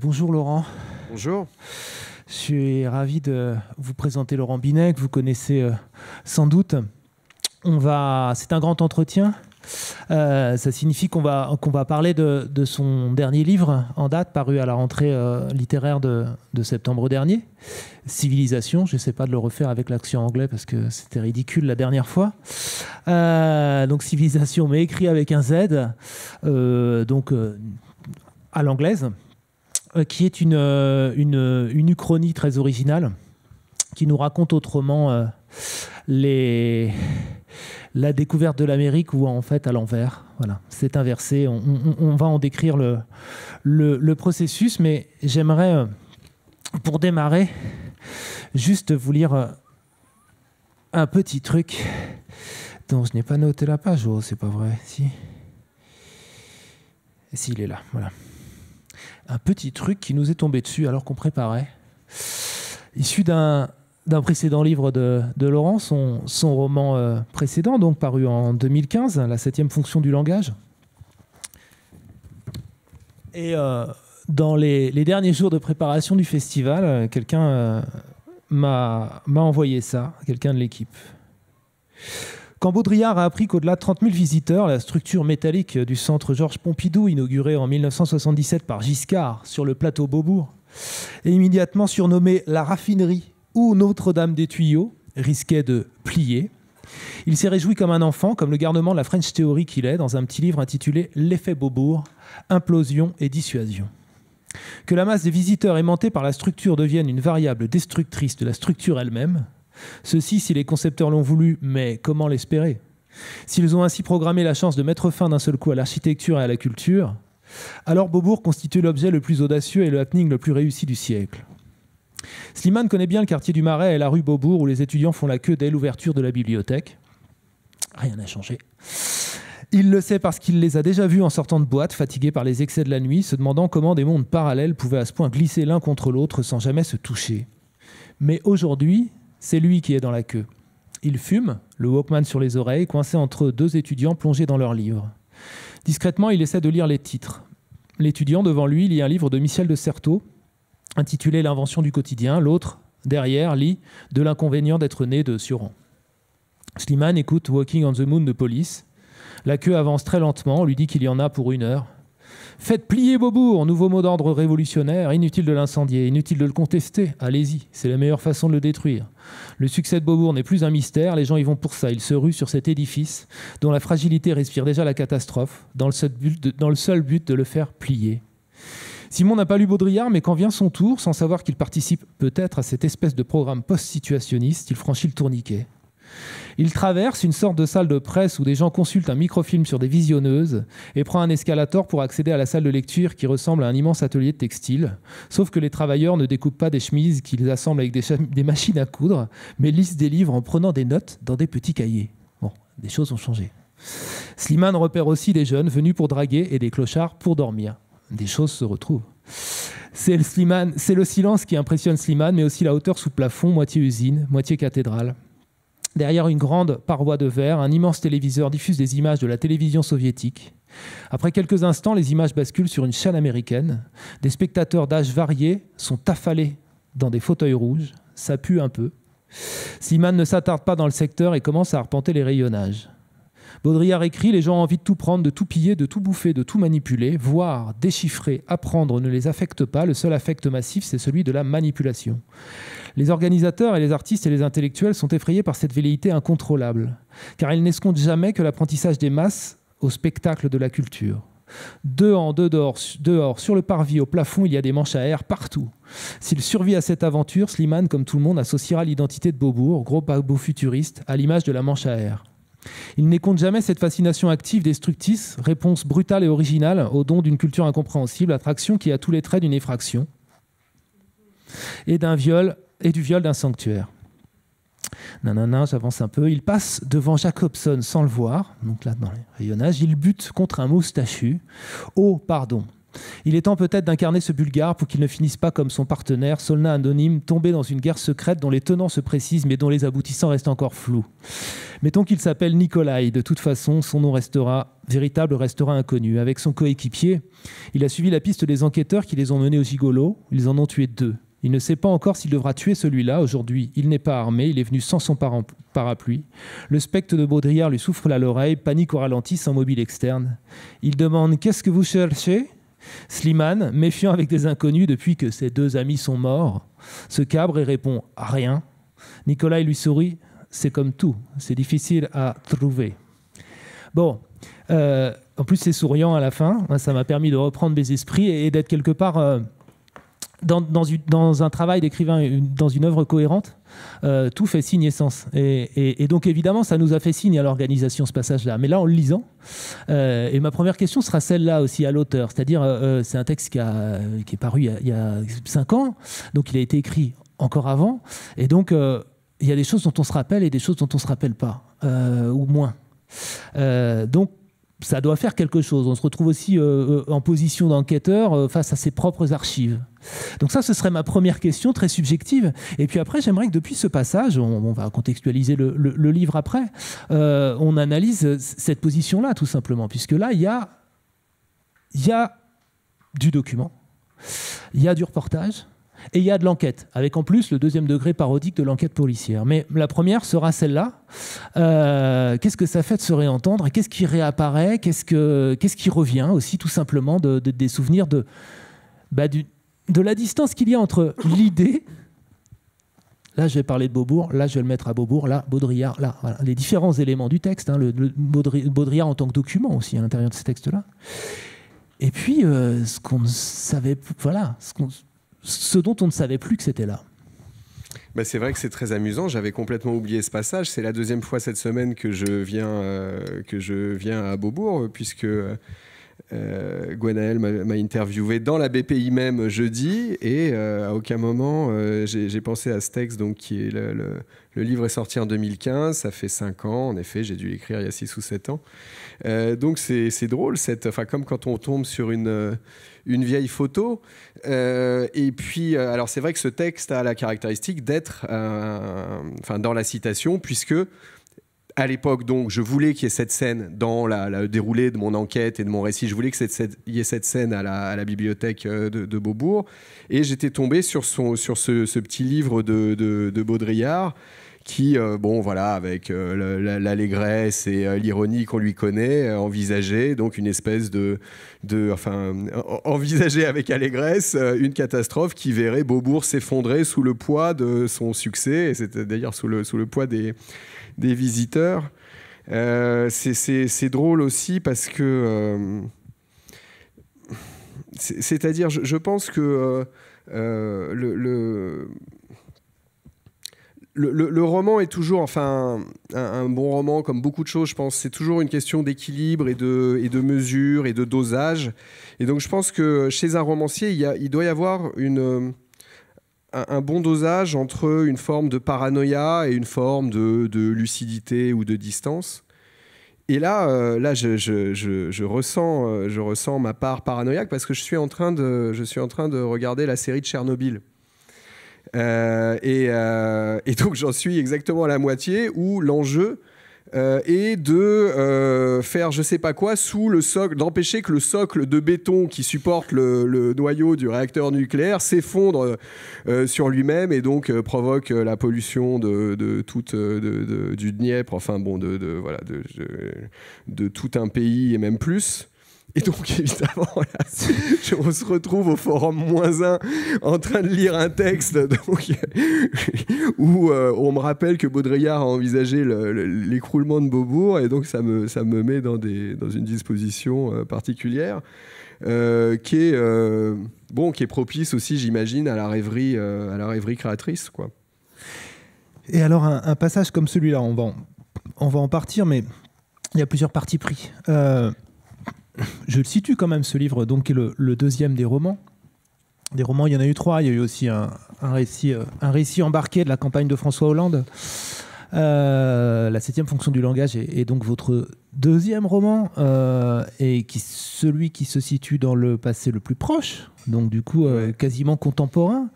Bonjour Laurent. Bonjour. Je suis ravi de vous présenter Laurent Binet, que vous connaissez euh, sans doute. On va, c'est un grand entretien. Euh, ça signifie qu'on va, qu'on va parler de, son dernier livre en date, paru à la rentrée euh, littéraire de, septembre dernier, Civilisation. Je sais pas de le refaire avec l'action anglais parce que c'était ridicule la dernière fois. donc Civilisation, mais écrit avec un Z, donc à l'anglaise. Euh, qui est euh, euh, une, uchronie très originale, qui nous raconte autrement les la découverte de l'Amérique ou en fait à l'envers. Voilà, c'est inversé. On, va en décrire le, processus, mais j'aimerais, pour démarrer, juste vous lire un petit truc dont je n'ai pas noté la page. Oh, c'est pas vrai, si. S'il est là, voilà un petit truc qui nous est tombé dessus alors qu'on préparait. Issu d'un précédent livre de, Laurent, son, roman euh, précédent, donc paru en 2015, La septième fonction du langage. Et euh, dans les, derniers jours de préparation du festival, euh, quelqu'un m'a envoyé ça, quelqu'un de l'équipe. Quand Baudrillard a appris qu'au-delà de 30 000 visiteurs, la structure métallique du centre Georges Pompidou, inaugurée en 1977 par Giscard sur le plateau Beaubourg, est immédiatement surnommée la raffinerie ou Notre-Dame des Tuyaux, risquait de plier. Il s'est réjoui comme un enfant, comme le garnement de la French Theory qu'il est, dans un petit livre intitulé L'effet Beaubourg, implosion et dissuasion. Que la masse des visiteurs aimantés par la structure devienne une variable destructrice de la structure elle-même, Ceci si les concepteurs l'ont voulu, mais comment l'espérer S'ils ont ainsi programmé la chance de mettre fin d'un seul coup à l'architecture et à la culture, alors Beaubourg constitue l'objet le plus audacieux et le happening le plus réussi du siècle. Slimane connaît bien le quartier du Marais et la rue Beaubourg où les étudiants font la queue dès l'ouverture de la bibliothèque. Rien n'a changé. Il le sait parce qu'il les a déjà vus en sortant de boîte, fatigués par les excès de la nuit, se demandant comment des mondes parallèles pouvaient à ce point glisser l'un contre l'autre sans jamais se toucher. Mais aujourd'hui, c'est lui qui est dans la queue. Il fume, le Walkman sur les oreilles, coincé entre deux étudiants plongés dans leurs livres. Discrètement, il essaie de lire les titres. L'étudiant devant lui lit un livre de Michel de Certeau, intitulé L'invention du quotidien. L'autre, derrière, lit De l'inconvénient d'être né de Suran. Slimane écoute Walking on the Moon de Police. La queue avance très lentement, on lui dit qu'il y en a pour une heure. Faites plier Beaubourg, nouveau mot d'ordre révolutionnaire, inutile de l'incendier, inutile de le contester, allez-y, c'est la meilleure façon de le détruire. Le succès de Beaubourg n'est plus un mystère, les gens y vont pour ça, ils se ruent sur cet édifice dont la fragilité respire déjà la catastrophe, dans le seul but de, le le faire plier. Simon n'a pas lu Baudrillard, mais quand vient son tour, sans savoir qu'il participe peut-être à cette espèce de programme post-situationniste, il franchit le tourniquet. Il traverse une sorte de salle de presse où des gens consultent un microfilm sur des visionneuses et prend un escalator pour accéder à la salle de lecture qui ressemble à un immense atelier de textile. Sauf que les travailleurs ne découpent pas des chemises qu'ils assemblent avec des, machines à coudre, mais lisent des livres en prenant des notes dans des petits cahiers. Bon, des choses ont changé. Slimane repère aussi des jeunes venus pour draguer et des clochards pour dormir. Des choses se retrouvent. C'est c'est le silence qui impressionne Slimane, mais aussi la hauteur sous plafond, moitié usine, moitié cathédrale. Derrière une grande paroi de verre, un immense téléviseur diffuse des images de la télévision soviétique. Après quelques instants, les images basculent sur une chaîne américaine. Des spectateurs d'âge varié sont affalés dans des fauteuils rouges. Ça pue un peu. Siman ne s'attarde pas dans le secteur et commence à arpenter les rayonnages. Baudrillard écrit Les gens ont envie de tout prendre, de tout piller, de tout bouffer, de tout manipuler. Voir, déchiffrer, apprendre ne les affecte pas. Le seul affect massif, c'est celui de la manipulation. Les organisateurs et les artistes et les intellectuels sont effrayés par cette velléité incontrôlable, car ils n'escomptent jamais que l'apprentissage des masses au spectacle de la culture. Deux en, deux dehors, dehors, sur le parvis, au plafond, il y a des manches à air partout. S'il survit à cette aventure, Slimane, comme tout le monde, associera l'identité de Beaubourg, gros paquebot futuriste, à l'image de la manche à air. Il n'escompte jamais cette fascination active destructrice, réponse brutale et originale au don d'une culture incompréhensible, attraction qui a tous les traits d'une effraction et d'un viol et du viol d'un sanctuaire. Nanana, j'avance un peu. Il passe devant Jacobson sans le voir, donc là dans les rayonnages Il bute contre un moustachu. Oh, pardon. Il est temps peut-être d'incarner ce Bulgare pour qu'il ne finisse pas comme son partenaire, Solna anonyme, tombé dans une guerre secrète dont les tenants se précisent mais dont les aboutissants restent encore flous. Mettons qu'il s'appelle Nikolai, de toute façon son nom restera véritable restera inconnu. Avec son coéquipier, il a suivi la piste des enquêteurs qui les ont menés au gigolo, ils en ont tué deux. Il ne sait pas encore s'il devra tuer celui-là. Aujourd'hui, il n'est pas armé, il est venu sans son parapluie. Le spectre de Baudrillard lui souffle à l'oreille, panique au ralenti, sans mobile externe. Il demande Qu'est-ce que vous cherchez Slimane, méfiant avec des inconnus depuis que ses deux amis sont morts, se cabre et répond Rien. Nicolas lui sourit C'est comme tout, c'est difficile à trouver. Bon, euh, en plus c'est souriant à la fin, hein. ça m'a permis de reprendre mes esprits et d'être quelque part. Euh, dans, dans, un travail d'écrivain, dans une œuvre cohérente, euh, tout fait signe et sens. Et, donc évidemment, ça nous a fait signe à l'organisation ce passage-là. Mais là, en le lisant, euh, et ma première question sera celle-là aussi à l'auteur, c'est-à-dire euh, c'est un texte qui, a, qui est paru il y, a, il y, a, cinq ans, donc il a été écrit encore avant, et donc il y a des choses dont on se rappelle et des choses dont on se rappelle pas, ou moins. donc ça doit faire quelque chose. On se retrouve aussi euh, euh, en position d'enquêteur euh, face à ses propres archives. Donc ça, ce serait ma première question, très subjective. Et puis après, j'aimerais que depuis ce passage, on, va contextualiser le, livre après, on analyse cette position-là, tout simplement, puisque là, il y a du document, il y a du reportage, et il y a de l'enquête, avec en plus le deuxième degré parodique de l'enquête policière. Mais la première sera celle-là. Euh, qu'est-ce que ça fait de se réentendre Qu'est-ce qui réapparaît qu'est-ce, que, quest qui revient aussi, tout simplement, de, des souvenirs de, bah, du, de la distance qu'il y a entre l'idée. Là, je vais parler de Beaubourg, là, je vais le mettre à Beaubourg, là, Baudrillard, là, les différents éléments du texte, hein, Baudrillard en tant que document aussi à l'intérieur de ce texte-là. Et puis, euh, ce qu'on ne savait, voilà, ce qu'on ce dont on ne savait plus que c'était là. Bah, c'est vrai que c'est très amusant. J'avais complètement oublié ce passage. C'est la deuxième fois cette semaine que je viens, euh, que je viens à Beaubourg, puisque euh, Gwenaël m'a interviewé dans la BPI même jeudi. Et euh, à aucun moment, euh, j'ai pensé à ce texte. Donc, qui est le, livre est sorti en 2015. Ça fait 5 ans. En effet, j'ai dû l'écrire il y a 6 ou 7 ans. donc, c'est drôle. Cette, comme quand on tombe sur une, une vieille photo. Euh, et puis, euh, alors c'est vrai que ce texte a la caractéristique d'être, euh, dans la citation, puisque à l'époque, donc, je voulais qu'il y ait cette scène dans la, déroulée déroulé de mon enquête et de mon récit. Je voulais qu'il y ait cette scène à la, bibliothèque de, Beaubourg. Et j'étais tombé sur, son, sur ce, petit livre de, de, de Baudrillard qui, euh, bon, voilà, avec euh, l'allégresse et euh, l'ironie qu'on lui connaît, envisageait donc une espèce de, enfin, envisager avec allégresse une catastrophe qui verrait Beaubourg s'effondrer sous le poids de son succès, et c'était d'ailleurs sous le, sous le poids des, des visiteurs. c'est drôle aussi parce que. C'est-à-dire, je, pense que le le, roman est toujours, enfin, un, bon roman, comme beaucoup de choses, je pense, c'est toujours une question d'équilibre et de, et de mesure et de dosage. Et donc, je pense que chez un romancier, il, il doit y avoir une, un, bon dosage entre une forme de paranoïa et une forme de, de lucidité ou de distance. Et là, euh, là je, je, je, je ressens, euh, je ressens ma part paranoïaque parce que je suis en train de, je suis en train de regarder la série de Tchernobyl. Euh, euh, et, donc j'en suis exactement à la moitié où l'enjeu euh, est de faire je sais pas quoi sous le socle, d'empêcher que le socle de béton qui supporte le, noyau du réacteur nucléaire s'effondre sur lui-même et donc provoque la pollution de, toute du Dniepre, enfin bon, de, voilà, de, tout un pays et même plus. Et donc, évidemment, on se retrouve au forum moins 1 en train de lire un texte donc, euh, où euh, on me rappelle que Baudrillard a envisagé l'écroulement de Beaubourg et donc ça me, ça me met dans, des, dans une disposition euh, particulière qui, est, bon, qui est propice aussi, j'imagine, à, la rêverie, à la rêverie créatrice. Quoi. Et alors, un, passage comme celui-là, on va, en, on va en partir, mais il y a plusieurs parties pris je le situe quand même ce livre, donc qui est le, deuxième des romans. Des romans, il y en a eu trois. Il y a eu aussi un, récit, euh, un récit embarqué de la campagne de François Hollande. Euh, la septième fonction du langage est, donc votre deuxième roman euh, et qui celui qui se situe dans le passé le plus proche, donc du coup quasiment contemporain,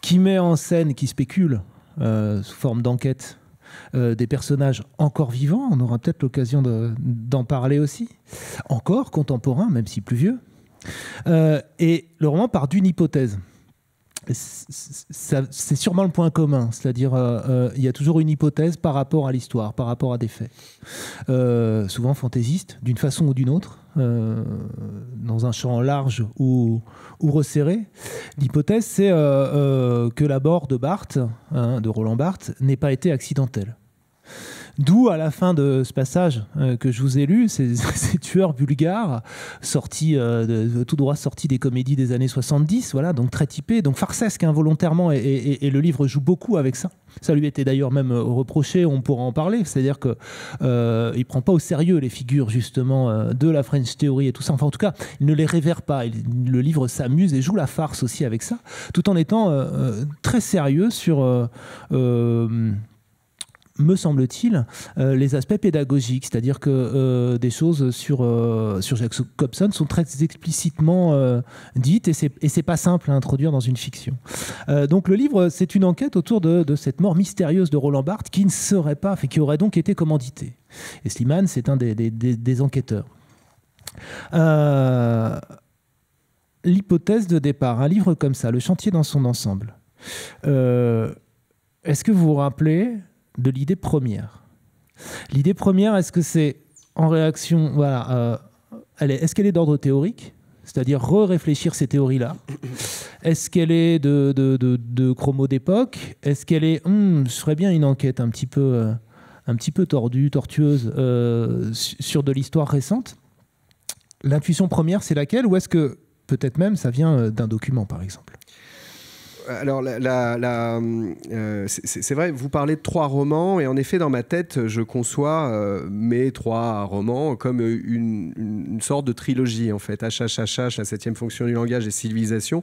qui met en scène, qui spécule sous forme d'enquête euh, des personnages encore vivants. On aura peut-être l'occasion d'en parler aussi. Encore contemporains, même si plus vieux. Euh, et le roman part d'une hypothèse. C'est sûrement le point commun, c'est-à-dire euh, il y a toujours une hypothèse par rapport à l'histoire, par rapport à des faits, souvent fantaisistes, d'une façon ou d'une autre, dans un champ large ou, resserré. L'hypothèse, c'est que la mort de Barthes, hein, de Roland Barthes, n'ait pas été accidentelle. D'où, à la fin de ce passage euh, que je vous ai lu, ces, tueurs bulgares, sortis, euh, de, tout droit sortis des comédies des années 70, voilà, donc très typés, donc farcesques involontairement, hein, et, le livre joue beaucoup avec ça. Ça lui était d'ailleurs même euh, reproché, on pourra en parler, c'est-à-dire qu'il euh, ne prend pas au sérieux les figures justement de la French Theory et tout ça, enfin en tout cas, il ne les révère pas, le livre s'amuse et joue la farce aussi avec ça, tout en étant très sérieux sur me semble-t-il, euh, les aspects pédagogiques, c'est-à-dire que euh, des choses sur, euh, sur Cobson sont très explicitement dites et c'est, et pas simple à introduire dans une fiction. donc le livre, c'est une enquête autour de, cette mort mystérieuse de Roland Barthes qui ne serait pas, qui aurait donc été commanditée. Et Slimane, c'est un des, des enquêteurs. L'hypothèse de départ, un livre comme ça, Le chantier dans son ensemble. Est-ce que vous vous rappelez de l'idée première. L'idée première, est-ce que c'est en réaction, voilà, euh, elle est, ce qu'elle est d'ordre théorique c'est-à-dire re-réfléchir ces théories-là. Est-ce qu'elle est de, de, de, chromo d'époque Est-ce qu'elle est... je hmm, ce serait bien une enquête un petit peu, euh, un petit peu tordue, tortueuse euh, sur de l'histoire récente. L'intuition première, c'est laquelle Ou est-ce que peut-être même ça vient d'un document, par exemple alors, euh, c'est vrai, vous parlez de trois romans, et en effet, dans ma tête, je conçois euh, mes trois romans comme une, sorte de trilogie, en fait. HHHH, la septième fonction du langage et civilisation,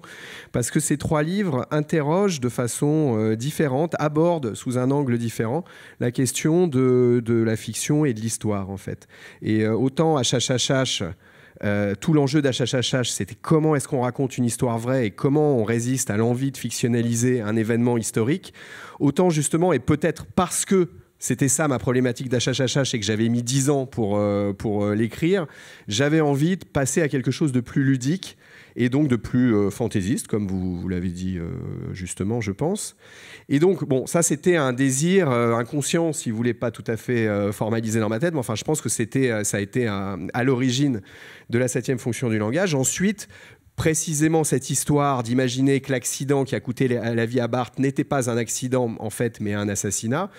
parce que ces trois livres interrogent de façon euh, différente, abordent sous un angle différent la question de, de la fiction et de l'histoire, en fait. Et autant HHHH, euh, tout l'enjeu d'HHHH, c'était comment est-ce qu'on raconte une histoire vraie et comment on résiste à l'envie de fictionnaliser un événement historique. Autant justement, et peut-être parce que c'était ça ma problématique d'HHHH et que j'avais mis 10 ans pour, euh, euh, l'écrire, j'avais envie de passer à quelque chose de plus ludique et donc de plus euh, fantaisiste, comme vous, l'avez dit euh, justement, je pense. Et donc, bon, ça c'était un désir euh, inconscient, si vous voulez, pas tout à fait formalisé dans ma tête, mais enfin, je pense que c'était, ça a été à l'origine de la septième fonction du langage. Ensuite, précisément cette histoire d'imaginer que l'accident qui a coûté la vie à Barthes n'était pas un accident en fait, mais un assassinat,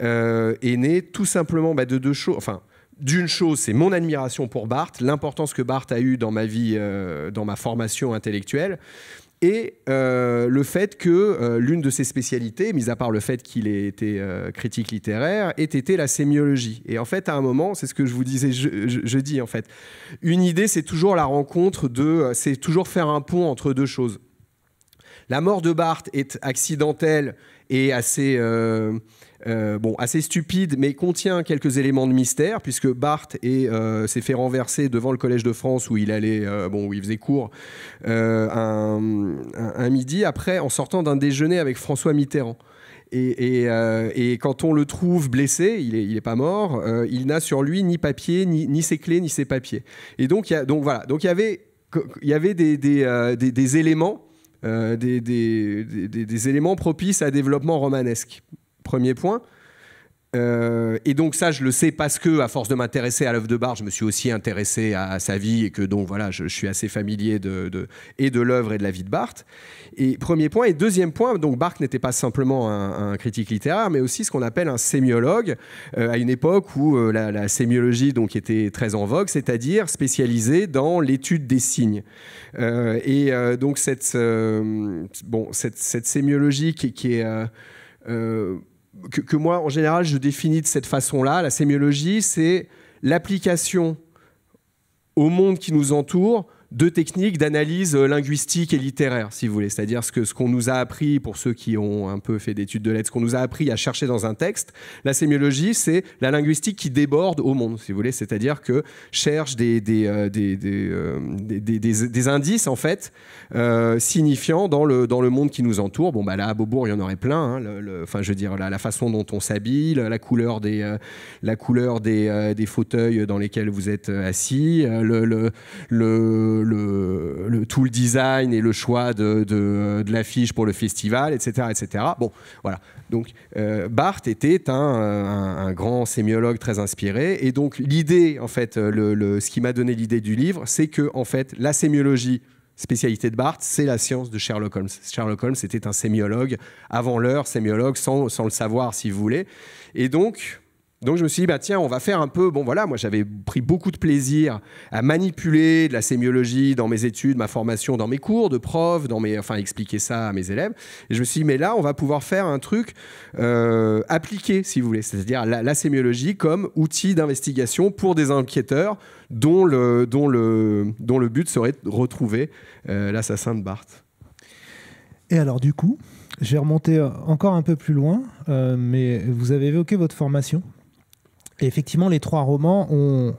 est né tout simplement bah, de deux choses. Enfin, d'une chose, c'est mon admiration pour Barthes, l'importance que Barthes a eue dans ma vie, euh, dans ma formation intellectuelle, et euh, le fait que euh, l'une de ses spécialités, mis à part le fait qu'il ait été critique littéraire, ait été la sémiologie. Et en fait, à un moment, c'est ce que je vous disais je, dis en fait, une idée, c'est toujours la rencontre de, c'est toujours faire un pont entre deux choses. La mort de Barthes est accidentelle et assez euh, bon, assez stupide, mais contient quelques éléments de mystère, puisque Barthes euh, s'est fait renverser devant le Collège de France où il allait, euh, bon, où il faisait cours un, midi, après, en sortant d'un déjeuner avec François Mitterrand. Et, quand on le trouve blessé, il n'est pas mort, il n'a sur lui ni papier, ni, ses clés, ni ses papiers. Et donc, voilà, donc il y avait, des, éléments des, éléments propices à développement romanesque. Premier point. Euh, et donc ça, je le sais parce que, à force de m'intéresser à l'œuvre de Barthes, je me suis aussi intéressé à, sa vie et que donc voilà, je, suis assez familier de, et de l'œuvre et de la vie de Barthes. Et premier point et deuxième point, donc Barthes n'était pas simplement un, critique littéraire, mais aussi ce qu'on appelle un sémiologue euh, à une époque où euh, la, sémiologie donc était très en vogue, c'est-à-dire spécialisée dans l'étude des signes. et donc cette bon cette, cette sémiologie qui, qui est que, moi, en général, je définis de cette façon-là. La sémiologie, c'est l'application au monde qui nous entoure deux techniques d'analyse euh, linguistique et littéraire, si vous voulez. C'est-à-dire ce qu'on ce qu'on nous a appris, pour ceux qui ont un peu fait d'études de lettres, ce qu'on nous a appris à chercher dans un texte, la sémiologie, c'est la linguistique qui déborde au monde, si vous voulez. C'est-à-dire que cherche des, des, euh, euh, des, des, des indices, en fait, euh, signifiants dans le, dans le monde qui nous entoure. Bon, bah là, à Beaubourg, il y en aurait plein. Hein, le, enfin, je veux dire, la, façon dont on s'habille, la couleur, des, la couleur des, fauteuils dans lesquels vous êtes assis, le, le le, tout le design et le choix de, de, de l'affiche pour le festival, etc., etc. Bon, voilà. Donc euh, Barthes était un, un, grand sémiologue très inspiré, et donc l'idée, en fait, euh, le, ce qui m'a donné l'idée du livre, c'est que en fait la sémiologie spécialité de Barthes, c'est la science de Sherlock Holmes. Sherlock Holmes était un sémiologue avant l'heure, sémiologue sans, sans le savoir, si vous voulez, et donc donc je me suis dit, bah tiens, on va faire un peu. Bon voilà, moi j'avais pris beaucoup de plaisir à manipuler de la sémiologie dans mes études, ma formation, dans mes cours de prof, dans mes, enfin expliquer ça à mes élèves. Et je me suis dit, mais là, on va pouvoir faire un truc euh, appliqué, si vous voulez, c'est-à-dire la, sémiologie comme outil d'investigation pour des enquêteurs dont le, dont le, dont le but serait de retrouver euh, l'assassin de Barthes. Et alors du coup, j'ai remonté encore un peu plus loin, euh, mais vous avez évoqué votre formation effectivement, les trois romans ne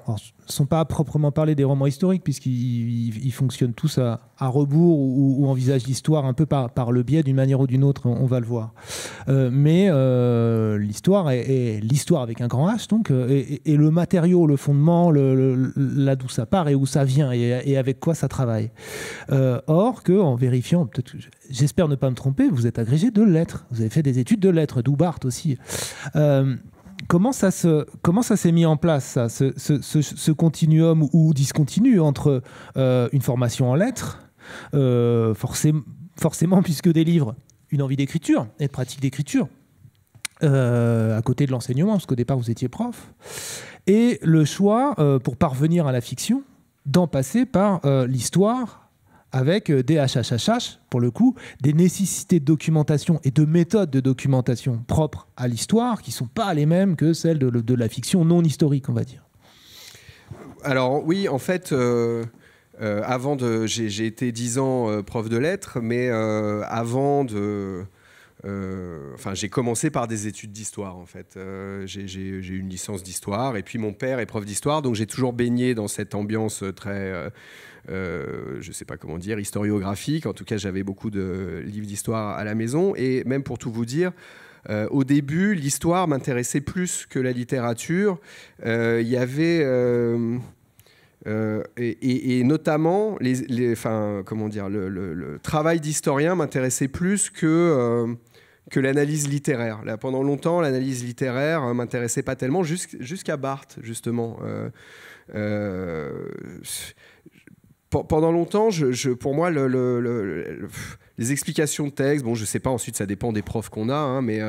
sont pas proprement parler des romans historiques, puisqu'ils fonctionnent tous à, rebours ou, envisagent l'histoire un peu par, le biais d'une manière ou d'une autre, on, va le voir. Euh, mais euh, l'histoire est, l'histoire avec un grand H, donc, euh, et, le matériau, le fondement, là d'où ça part et où ça vient et, avec quoi ça travaille. or, que en vérifiant, j'espère ne pas me tromper, vous êtes agrégé de lettres, vous avez fait des études de lettres, d'Oubart aussi comment ça se comment ça s'est mis en place ce, continuum ou discontinu entre euh, une formation en lettres, euh, forcément, forcément puisque des livres, une envie d'écriture et de pratique d'écriture. Euh, à côté de l'enseignement, parce qu'au départ vous étiez prof, et le choix pour parvenir à la fiction d'en passer par l'histoire, avec euh, des HHHH, pour le coup, des nécessités de documentation et de méthodes de documentation propres à l'histoire qui ne sont pas les mêmes que celles de, la fiction non historique, on va dire. Alors oui, en fait... Euh, euh, avant de, j'ai été dix ans prof de lettres, mais avant de, euh, enfin, j'ai commencé par des études d'histoire, en fait. Euh, j'ai j'ai une licence d'histoire, et puis mon père est prof d'histoire, donc j'ai toujours baigné dans cette ambiance très, euh, je ne sais pas comment dire, historiographique. En tout cas, j'avais beaucoup de livres d'histoire à la maison, et même pour tout vous dire, au début, l'histoire m'intéressait plus que la littérature. Il y avait. et, notamment, les, enfin, comment dire, le travail d'historien m'intéressait plus que que l'analyse littéraire. pendant longtemps, l'analyse littéraire ne euh, m'intéressait pas tellement, jusqu'à Barthes, justement. Euh, euh, pendant longtemps, pour moi, le, les explications de texte, bon, je sais pas, ensuite, ça dépend des profs qu'on a, hein, mais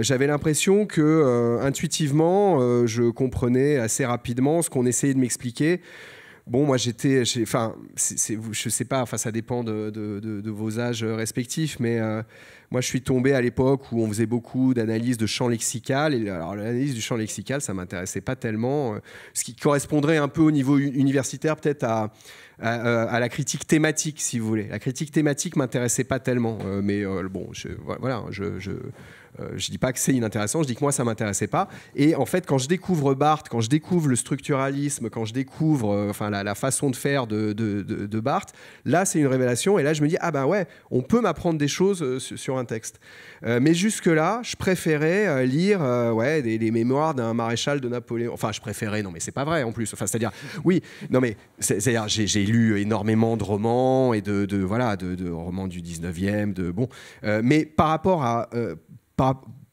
j'avais l'impression que, intuitivement, je comprenais assez rapidement ce qu'on essayait de m'expliquer. Bon, moi j'étais, enfin, je sais pas, enfin ça dépend de, vos âges euh, respectifs, mais euh, moi je suis tombé à l'époque où on faisait beaucoup d'analyse de champ lexical. Et alors l'analyse du champ lexical, ça m'intéressait pas tellement, euh, ce qui correspondrait un peu au niveau universitaire peut-être à, à, la critique thématique, si vous voulez. La critique thématique m'intéressait pas tellement, mais bon, je, voilà, je, je euh, je dis pas que c'est inintéressant, je dis que moi ça m'intéressait pas. Et en fait, quand je découvre Barthes, quand je découvre le structuralisme, quand je découvre euh, enfin la, façon de faire de, de, Barthes, là c'est une révélation. Et là je me dis ah ben ouais, on peut m'apprendre des choses euh, sur un texte. mais jusque là, je préférais lire ouais des, mémoires d'un maréchal de Napoléon. Enfin, je préférais, non mais c'est pas vrai en plus. Enfin, c'est-à-dire oui, non mais c'est-à-dire j'ai lu énormément de romans et de, voilà de, romans du 19e, de bon. mais par rapport à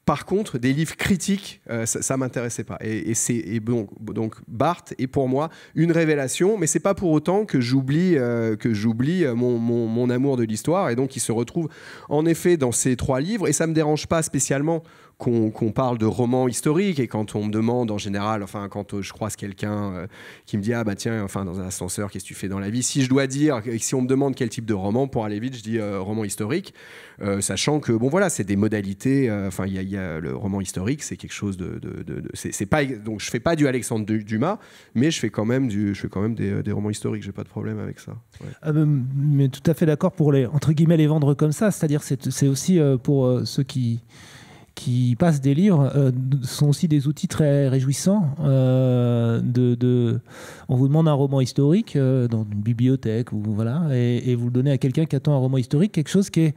par, contre, des livres critiques, euh, ça, ne m'intéressait pas. Et, donc, donc Barthes est pour moi une révélation, mais ce n'est pas pour autant que j'oublie euh, que j'oublie euh, mon, amour de l'histoire. Et donc il se retrouve en effet dans ces trois livres, et ça me dérange pas spécialement qu'on parle de romans historique et quand on me demande en général, enfin quand euh, je croise quelqu'un euh, qui me dit ah bah tiens, enfin dans un ascenseur, qu'est-ce que tu fais dans la vie Si je dois dire, si on me demande quel type de roman, pour aller vite, je dis euh, roman historique, sachant que bon voilà, c'est des modalités. Enfin il y, a le roman historique, c'est quelque chose de, c'est pas donc je fais pas du Alexandre Dumas, mais je fais quand même du, je fais quand même des, romans historiques. J'ai pas de problème avec ça. Ouais. Ah, mais tout à fait d'accord pour les entre guillemets les vendre comme ça, c'est-à-dire c'est aussi pour ceux qui qui passent des livres euh, sont aussi des outils très réjouissants. Euh, on vous demande un roman historique euh, dans une bibliothèque ou voilà, et, vous le donnez à quelqu'un qui attend un roman historique, quelque chose qui est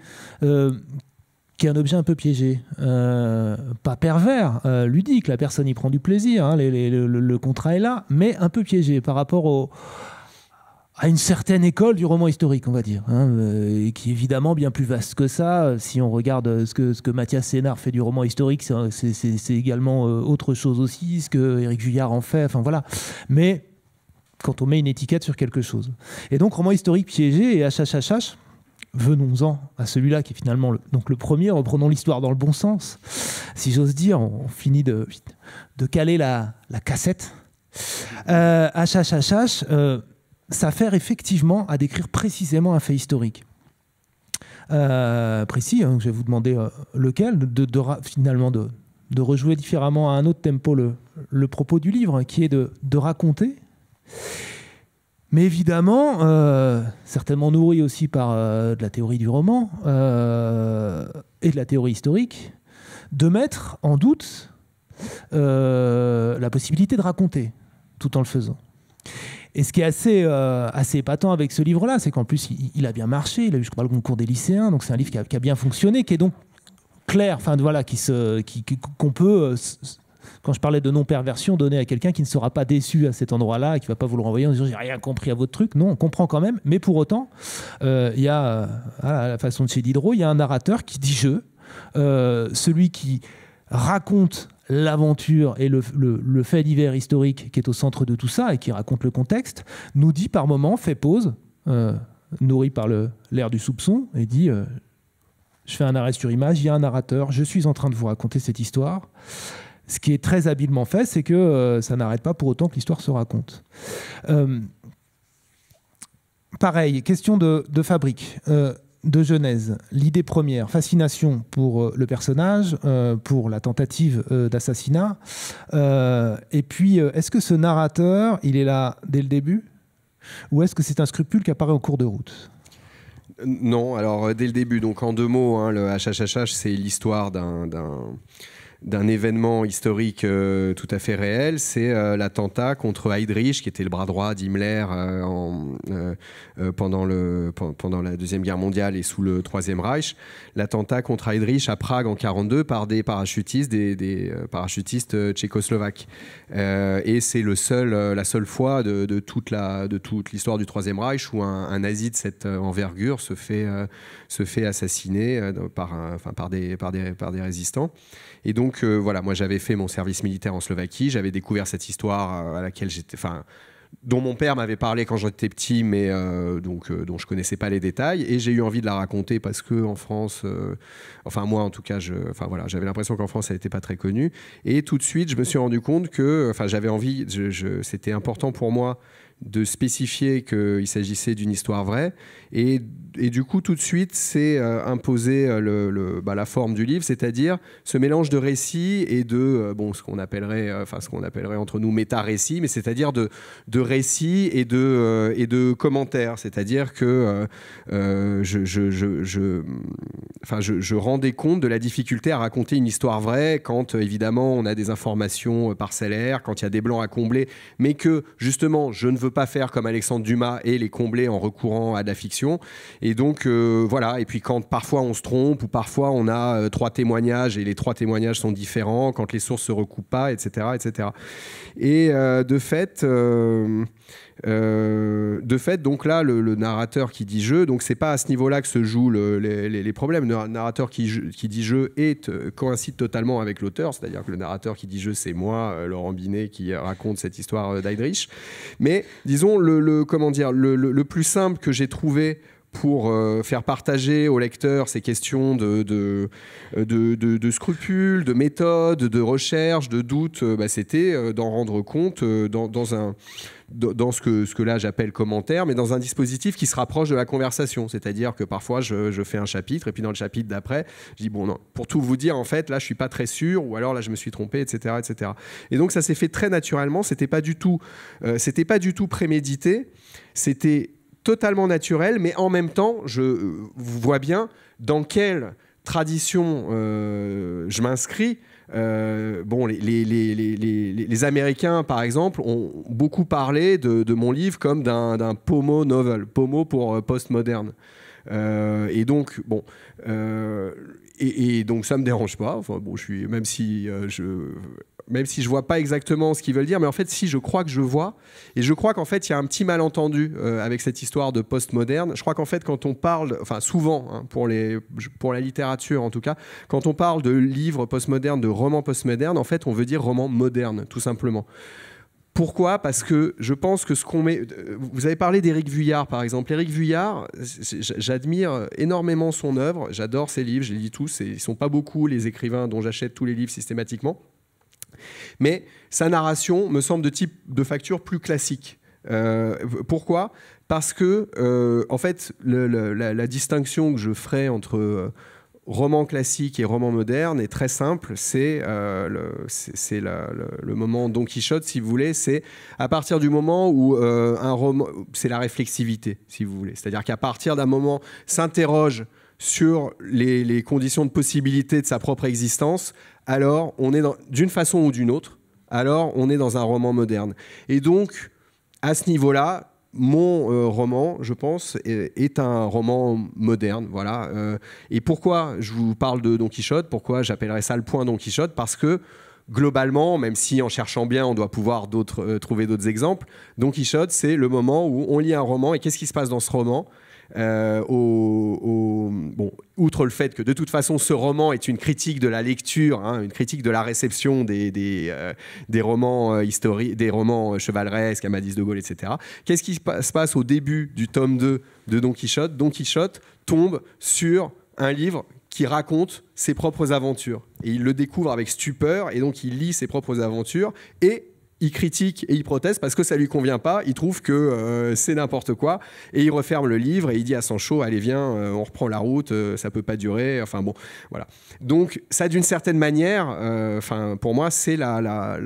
qui est un objet un peu piégé, pas pervers, ludique, la personne y prend du plaisir, hein, le, contrat est là, mais un peu piégé par rapport au, à une certaine école du roman historique, on va dire, hein, euh, et qui est évidemment bien plus vaste que ça. Euh, si on regarde euh, ce que, ce que Mathias Sénard fait du roman historique, c'est également autre chose aussi, ce que Éric Julliard en fait, enfin voilà. Mais quand on met une étiquette sur quelque chose. Et donc, roman historique piégé et HHHH, venons-en à celui-là qui est finalement le, donc le premier, reprenons l'histoire dans le bon sens. Si j'ose dire, on, finit de, de caler la, la cassette. Euh, euh, s'affaire effectivement à décrire précisément un fait historique. Euh, précis, hein, je vais vous demander euh, lequel, de, finalement de, rejouer différemment à un autre tempo le, propos du livre, hein, qui est de, raconter. Mais évidemment, euh, certainement nourri aussi par de la théorie du roman et de la théorie historique, de mettre en doute la possibilité de raconter tout en le faisant. Et ce qui est assez, euh, assez épatant avec ce livre-là, c'est qu'en plus, il, a bien marché. Il a eu, je crois, le concours des lycéens. Donc, c'est un livre qui a, bien fonctionné, qui est donc clair, enfin, voilà, qui se, qui, qu'on peut. Euh, quand je parlais de non-perversion, donner à quelqu'un qui ne sera pas déçu à cet endroit-là, qui ne va pas vous le renvoyer en disant j'ai rien compris à votre truc. Non, on comprend quand même. Mais pour autant, euh, il y a, à la façon de chez Diderot, il y a un narrateur qui dit je, celui qui raconte l'aventure et le, fait divers historique qui est au centre de tout ça et qui raconte le contexte, nous dit par moment, fait pause, euh, nourri par l'air du soupçon, et dit euh, Je fais un arrêt sur image, il y a un narrateur, je suis en train de vous raconter cette histoire. Ce qui est très habilement fait, c'est que euh, ça n'arrête pas pour autant que l'histoire se raconte. pareil, question de fabrique de Genèse, l'idée première, fascination pour euh, le personnage, euh, pour la tentative euh, d'assassinat. et puis, est-ce que ce narrateur, il est là dès le début Ou est-ce que c'est un scrupule qui apparaît au cours de route Non, alors dès le début, donc en deux mots, hein, le HHHH, c'est l'histoire d'un d'un événement historique euh, tout à fait réel, c'est euh, l'attentat contre Heydrich, qui était le bras droit d'Himmler euh, pendant, la Deuxième Guerre mondiale et sous le Troisième Reich. L'attentat contre Heydrich à Prague en 1942 par des parachutistes, des, parachutistes tchécoslovaques. et c'est seul, la seule fois de, toute l'histoire du Troisième Reich où un, un, nazi de cette envergure se fait, assassiner par des résistants. Et donc, euh, voilà, moi, j'avais fait mon service militaire en Slovaquie. J'avais découvert cette histoire euh, à laquelle j'étais. Enfin, dont mon père m'avait parlé quand j'étais petit, mais euh, donc dont je connaissais pas les détails, et j'ai eu envie de la raconter parce que en France, enfin moi en tout cas, enfin voilà, j'avais l'impression qu'en France elle n'était pas très connue, et tout de suite je me suis rendu compte que, enfin j'avais envie, c'était important pour moi de spécifier qu'il s'agissait d'une histoire vraie et, du coup, tout de suite, c'est euh, imposer imposé euh, le, bah, la forme du livre, c'est-à-dire ce mélange de récits et de euh, bon, ce qu'on appellerait, enfin ce qu'on appellerait entre nous méta-récits, mais c'est-à-dire de, de récits et de, et de commentaires. C'est-à-dire que je, je, je, je rendais compte de la difficulté à raconter une histoire vraie quand, évidemment, on a des informations parcellaires, quand il y a des blancs à combler, mais que, justement, je ne veux pas faire comme Alexandre Dumas et les combler en recourant à de la fiction et donc, euh, voilà. Et puis, quand parfois on se trompe ou parfois on a euh, trois témoignages et les trois témoignages sont différents, quand les sources se recoupent pas, etc. etc. Et euh, de fait, euh, de fait, donc là, le, narrateur qui dit jeu donc c'est pas à ce niveau-là que se jouent les, problèmes. Le narrateur qui, dit jeu euh, coïncide totalement avec l'auteur, c'est-à-dire que le narrateur qui dit jeu c'est moi, euh, Laurent Binet, qui raconte cette histoire d'Heidrich. Mais disons, le, comment dire, le, plus simple que j'ai trouvé pour faire partager au lecteur ces questions de, scrupules, de méthodes, de recherches de doutes, bah, c'était d'en rendre compte dans un dans ce que, ce que là j'appelle commentaire, mais dans un dispositif qui se rapproche de la conversation. C'est-à-dire que parfois je, fais un chapitre et puis dans le chapitre d'après, je dis bon, non, pour tout vous dire, en fait, là je suis pas très sûr ou alors là je me suis trompé, etc. etc. Et donc ça s'est fait très naturellement, c'était pas, euh, pas du tout prémédité, c'était totalement naturel, mais en même temps, je euh, vois bien dans quelle tradition euh, je m'inscris euh, bon, les, les, Américains, par exemple, ont beaucoup parlé de, mon livre comme d'un pomo novel, pomo pour euh, post-moderne. Euh, et donc, bon, et, donc ça me dérange pas. Enfin bon, je suis même si euh, je même si je vois pas exactement ce qu'ils veulent dire, mais en fait si je crois que je vois et je crois qu'en fait il y a un petit malentendu euh, avec cette histoire de postmoderne. Je crois qu'en fait quand on parle, enfin souvent hein, pour les pour la littérature en tout cas, quand on parle de livres postmoderne, de romans postmoderne en fait on veut dire roman moderne tout simplement. Pourquoi Parce que je pense que ce qu'on met. Euh, vous avez parlé d'Éric Vuillard, par exemple. Éric Vuillard, j'admire énormément son œuvre. J'adore ses livres, je les lis tous. ils ne sont pas beaucoup, les écrivains dont j'achète tous les livres systématiquement. Mais sa narration me semble de type de facture plus classique. Euh, pourquoi Parce que, euh, en fait, la, distinction que je ferai entre roman classique et roman moderne est très simple. C'est euh, le, moment Don Quichotte, si vous voulez. C'est à partir du moment où euh, un roman, c'est la réflexivité, si vous voulez. C'est-à-dire qu'à partir d'un moment, s'interroge sur les, les, conditions de possibilité de sa propre existence. Alors, on est d'une façon ou d'une autre. Alors, on est dans un roman moderne. Et donc, à ce niveau-là, mon euh, roman, je pense, est, un roman moderne. Voilà. Euh, et pourquoi je vous parle de Don Quichotte Pourquoi j'appellerais ça le point Don Quichotte Parce que globalement, même si en cherchant bien, on doit pouvoir euh, trouver d'autres exemples, Don Quichotte, c'est le moment où on lit un roman et qu'est-ce qui se passe dans ce roman euh, outre le fait que de toute façon ce roman est une critique de la lecture, hein, une critique de la réception des, des, romans euh, historiques, des romans euh, chevaleresques, Amadis de Gaulle, etc. Qu'est-ce qui se passe au début du tome 2 de Don Quichotte Don Quichotte tombe sur un livre qui raconte ses propres aventures. Et il le découvre avec stupeur, et donc il lit ses propres aventures, et il critique et il proteste parce que ça lui convient pas, il trouve que euh, c'est n'importe quoi, et il referme le livre et il dit à Sancho, allez viens, euh, on reprend la route, Ça euh, ça peut pas durer, enfin bon, voilà. Donc ça d'une certaine manière, enfin pour moi c'est la,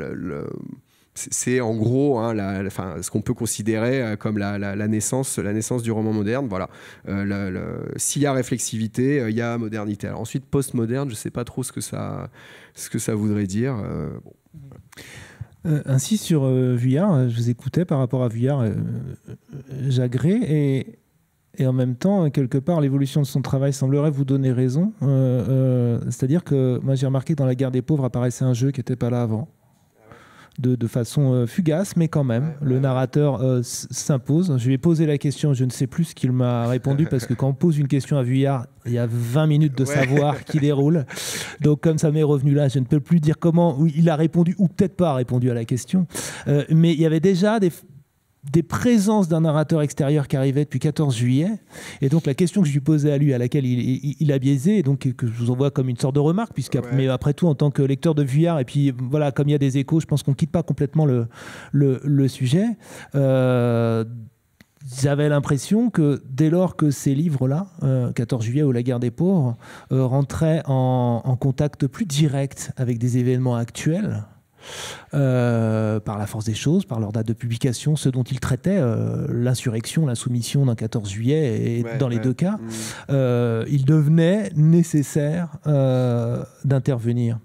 c'est en gros hein, ce qu'on peut considérer comme la, naissance, la naissance du roman moderne. Voilà. S'il y a réflexivité, il y a modernité. Alors ensuite, moderne je ne sais pas trop ce que ça, ce que ça voudrait dire. Mm. Euh, ainsi sur euh, euh, je vous écoutais par rapport à Vuillard, euh, et, et, en même temps, quelque part, l'évolution de son travail semblerait vous donner raison. C'est-à-dire que moi j'ai remarqué que dans La guerre des pauvres apparaissait un jeu qui n'était pas là avant de, façon euh, fugace, mais quand même, le narrateur euh, s'impose. Je lui ai posé la question, je ne sais plus ce qu'il m'a répondu, parce que quand on pose une question à Vuillard, il y a 20 minutes de savoir qui déroule. Donc comme ça m'est revenu là, je ne peux plus dire comment il a répondu, ou peut-être pas répondu à la question. Euh, mais il y avait déjà des des présences d'un narrateur extérieur qui arrivait depuis 14 juillet. Et donc la question que je lui posais à lui, à laquelle il, a biaisé, et donc que je vous envoie comme une sorte de remarque, puisque mais après tout, en tant que lecteur de Vuillard, et puis voilà, comme il y a des échos, je pense qu'on quitte pas complètement le, sujet. Euh, j'avais l'impression que dès lors que ces livres-là, 14 euh, juillet ou La guerre des pauvres, euh, rentraient en, contact plus direct avec des événements actuels, euh, par la force des choses, par leur date de publication, ce dont ils traitaient, euh, l'insurrection, la soumission d'un 14 juillet, et dans les deux cas, mm. euh, il devenait nécessaire d'intervenir.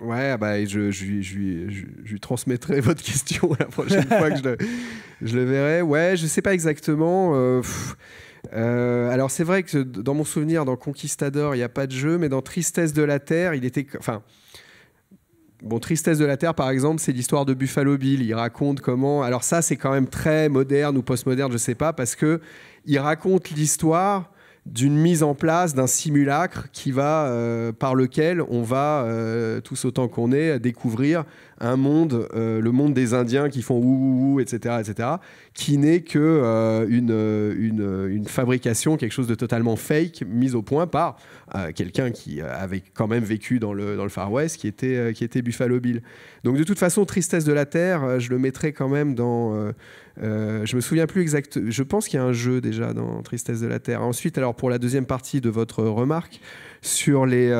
Ouais, bah, je, je, je, je, lui transmettrai votre question la prochaine fois que je le, verrai. Ouais, je sais pas exactement. alors c'est vrai que dans mon souvenir, dans Conquistador, il n'y a pas de jeu, mais dans Tristesse de la Terre, il était, enfin, Bon, Tristesse de la Terre, par exemple, c'est l'histoire de Buffalo Bill. Il raconte comment. Alors, ça, c'est quand même très moderne ou postmoderne, je ne sais pas, parce que il raconte l'histoire d'une mise en place d'un simulacre qui va, euh, par lequel on va, euh, tous autant qu'on est, découvrir un monde, euh, le monde des Indiens qui font ouh, ouh, ouh etc., etc., qui n'est que euh, une, euh, une, fabrication, quelque chose de totalement fake, mise au point par quelqu'un qui avait quand même vécu dans le, dans le Far West, qui était, qui était Buffalo Bill. Donc de toute façon, Tristesse de la Terre, je le mettrais quand même dans... Euh, je me souviens plus exact. Je pense qu'il y a un jeu déjà dans Tristesse de la Terre. Ensuite, alors pour la deuxième partie de votre remarque sur les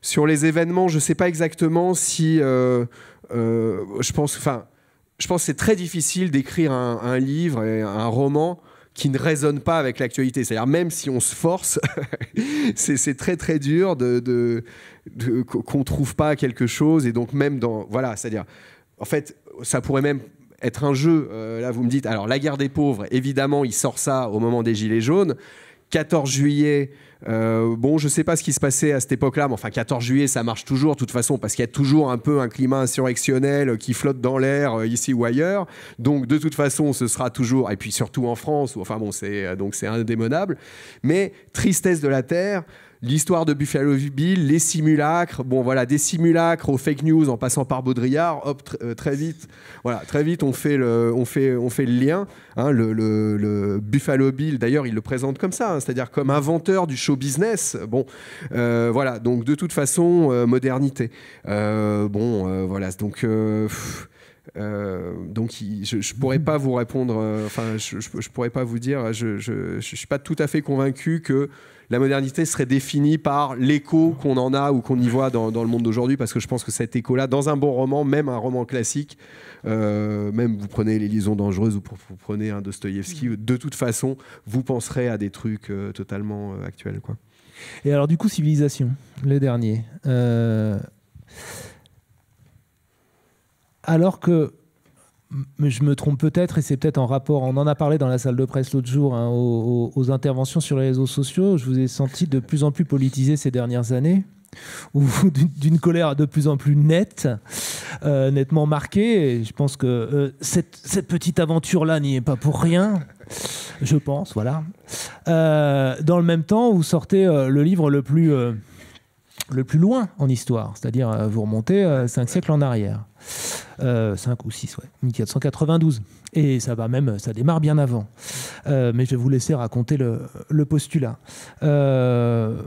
sur les événements, je ne sais pas exactement si. Euh, euh, je pense, je pense que c'est très difficile d'écrire un, livre un roman qui ne résonne pas avec l'actualité. C'est-à-dire, même si on se force, c'est très très dur de, qu'on ne trouve pas quelque chose. Et donc, même dans. Voilà, c'est-à-dire, en fait, ça pourrait même être un jeu. Euh, là, vous me dites, alors, la guerre des pauvres, évidemment, il sort ça au moment des Gilets jaunes. 14 juillet, euh, bon, je ne sais pas ce qui se passait à cette époque-là, mais enfin, 14 juillet, ça marche toujours, de toute façon, parce qu'il y a toujours un peu un climat insurrectionnel euh, qui flotte dans l'air euh, ici ou ailleurs. Donc, de toute façon, ce sera toujours, et puis surtout en France, où, enfin bon, c'est donc c'est indémonable. Mais tristesse de la terre l'histoire de Buffalo Bill, les simulacres, bon voilà, des simulacres aux fake news en passant par Baudrillard, hop, euh, très vite, voilà, très vite on fait le, on fait, on fait le lien. Hein, le, Buffalo Bill, d'ailleurs, il le présente comme ça, hein, c'est-à-dire comme inventeur du show business. Bon, euh, voilà, donc de toute façon, euh, modernité. bon, voilà, donc. donc je, ne pourrais pas vous répondre, enfin je, pourrais pas vous dire, je, ne suis pas tout à fait convaincu que la modernité serait définie par l'écho mm. qu'on en a ou qu'on y voit dans, le monde d'aujourd'hui, parce que je pense que cet écho-là, dans un bon roman, même un roman classique, euh, même vous prenez Les Liaisons dangereuses ou vous prenez un Dostoïevski, mm. de toute façon, vous penserez à des trucs euh, totalement euh, actuels. Quoi. Et alors, du coup, Civilisation, le dernier. Alors que je me trompe peut-être et c'est peut-être en rapport, on en a parlé dans la salle de presse l'autre jour, hein, aux, interventions sur les réseaux sociaux. Je vous ai senti de plus en plus politisé ces dernières années, ou d'une colère de plus en plus nette, euh, nettement marquée. je pense que euh, cette, petite aventure-là n'y est pas pour rien. Je pense, voilà. Euh, dans le même temps, vous sortez le livre le plus, le plus loin en histoire, c'est-à-dire vous remontez cinq siècles en arrière. 5 euh, ou 6, ouais. 1492. Et ça va même, ça démarre bien avant. Euh, mais je vais vous laisser raconter le, postulat. Euh,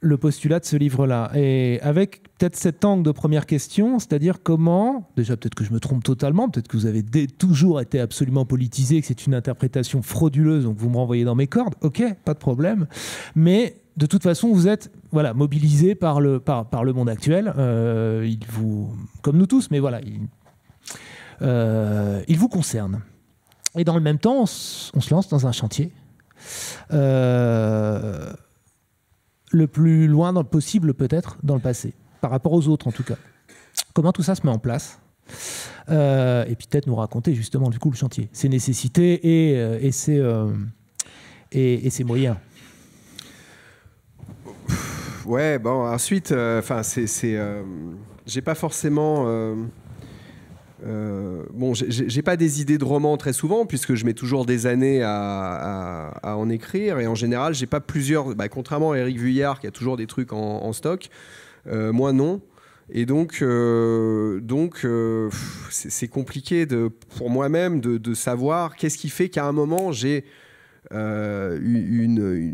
le postulat de ce livre-là. Et avec peut-être cet angle de première question, c'est-à-dire comment, déjà peut-être que je me trompe totalement, peut-être que vous avez toujours été absolument politisé, que c'est une interprétation frauduleuse, donc vous me renvoyez dans mes cordes, ok, pas de problème, mais de toute façon, vous êtes voilà, mobilisé par le, par, par le monde actuel, euh, il vous, comme nous tous, mais voilà, il, euh, il, vous concerne. Et dans le même temps, on, se lance dans un chantier euh, le plus loin possible peut-être dans le passé, par rapport aux autres en tout cas. Comment tout ça se met en place Et puis peut-être nous raconter justement du coup le chantier, ses nécessités et, et et ses moyens ouais, bon, ensuite, euh, enfin, c'est, c'est euh, j'ai pas forcément. Euh, bon, j'ai, pas des idées de romans très souvent, puisque je mets toujours des années à, en écrire. Et en général, j'ai pas plusieurs. Bah, contrairement à Eric Vuillard, qui a toujours des trucs en, stock, moi non. Et donc, donc c'est, c'est compliqué de, pour moi-même de, de, savoir qu'est-ce qui fait qu'à un moment, j'ai euh,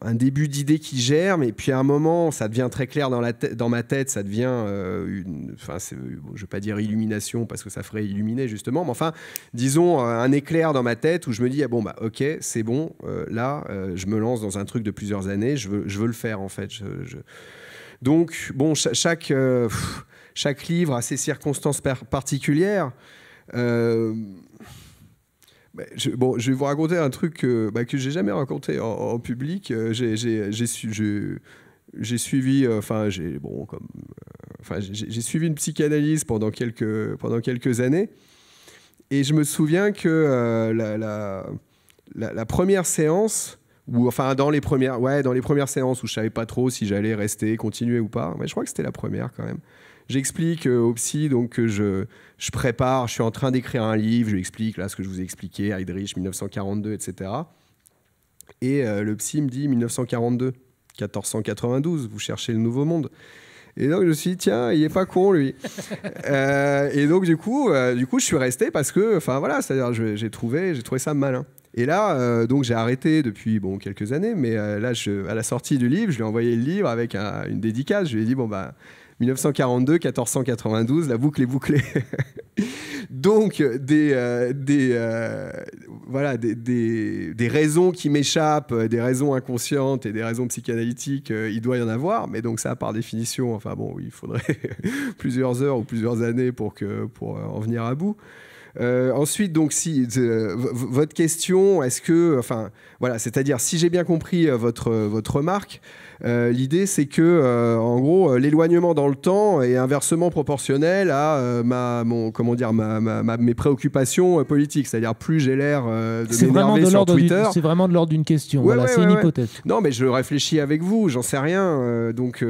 un début d'idée qui germe, et puis à un moment, ça devient très clair dans, la dans ma tête, ça devient, euh, une, enfin, euh, je ne vais pas dire illumination parce que ça ferait illuminer justement, mais enfin, disons un éclair dans ma tête où je me dis, ah bon, bah ok, c'est bon, là, je me lance dans un truc de plusieurs années, je veux, je veux le faire en fait. Donc, bon, chaque, chaque, livre a ses circonstances particulières. Bah, je, bon, je vais vous raconter un truc que, bah, que j'ai jamais raconté en, public. Euh, j'ai, suivi, euh, enfin, j'ai bon, euh, enfin, j'ai suivi une psychanalyse pendant quelques pendant quelques années, et je me souviens que la, la, première séance, ou enfin dans les premières, ouais, dans les premières séances où je savais pas trop si j'allais rester, continuer ou pas. Mais je crois que c'était la première quand même. J'explique euh, au psy donc, que je, je prépare, je suis en train d'écrire un livre, je lui explique là ce que je vous ai expliqué, Heydrich, 1942, etc. Et euh, le psy me dit 1942, 1492, vous cherchez le nouveau monde. Et donc je me suis dit, tiens, il est pas con lui. Euh, et donc du coup, du coup, je suis resté parce que, enfin voilà, c'est-à-dire j'ai trouvé, j'ai trouvé ça malin. Et là, donc j'ai arrêté depuis bon quelques années, mais là, je, à la sortie du livre, je lui ai envoyé le livre avec une dédicace. Je lui ai dit bon bah 1942, 1492, la boucle est bouclée. Donc, des, euh, des, euh, voilà, des, des, des, raisons qui m'échappent, euh, des raisons inconscientes et des raisons psychanalytiques, il doit y en avoir. Mais donc ça, par définition, enfin bon, il faudrait plusieurs heures ou plusieurs années pour, que, pour en venir à bout. Euh, ensuite, donc, si euh, votre question, est-ce que, enfin, voilà, c'est-à-dire, si j'ai bien compris euh, votre votre remarque, l'idée c'est que, en gros, l'éloignement dans le temps est inversement proportionnel à ma, mon, comment dire, ma, mes préoccupations politiques. C'est-à-dire, plus j'ai l'air de m'énerver sur Twitter, c'est vraiment de l'ordre d'une question. voilà, c'est une hypothèse. Non, mais je réfléchis avec vous, j'en sais rien. donc,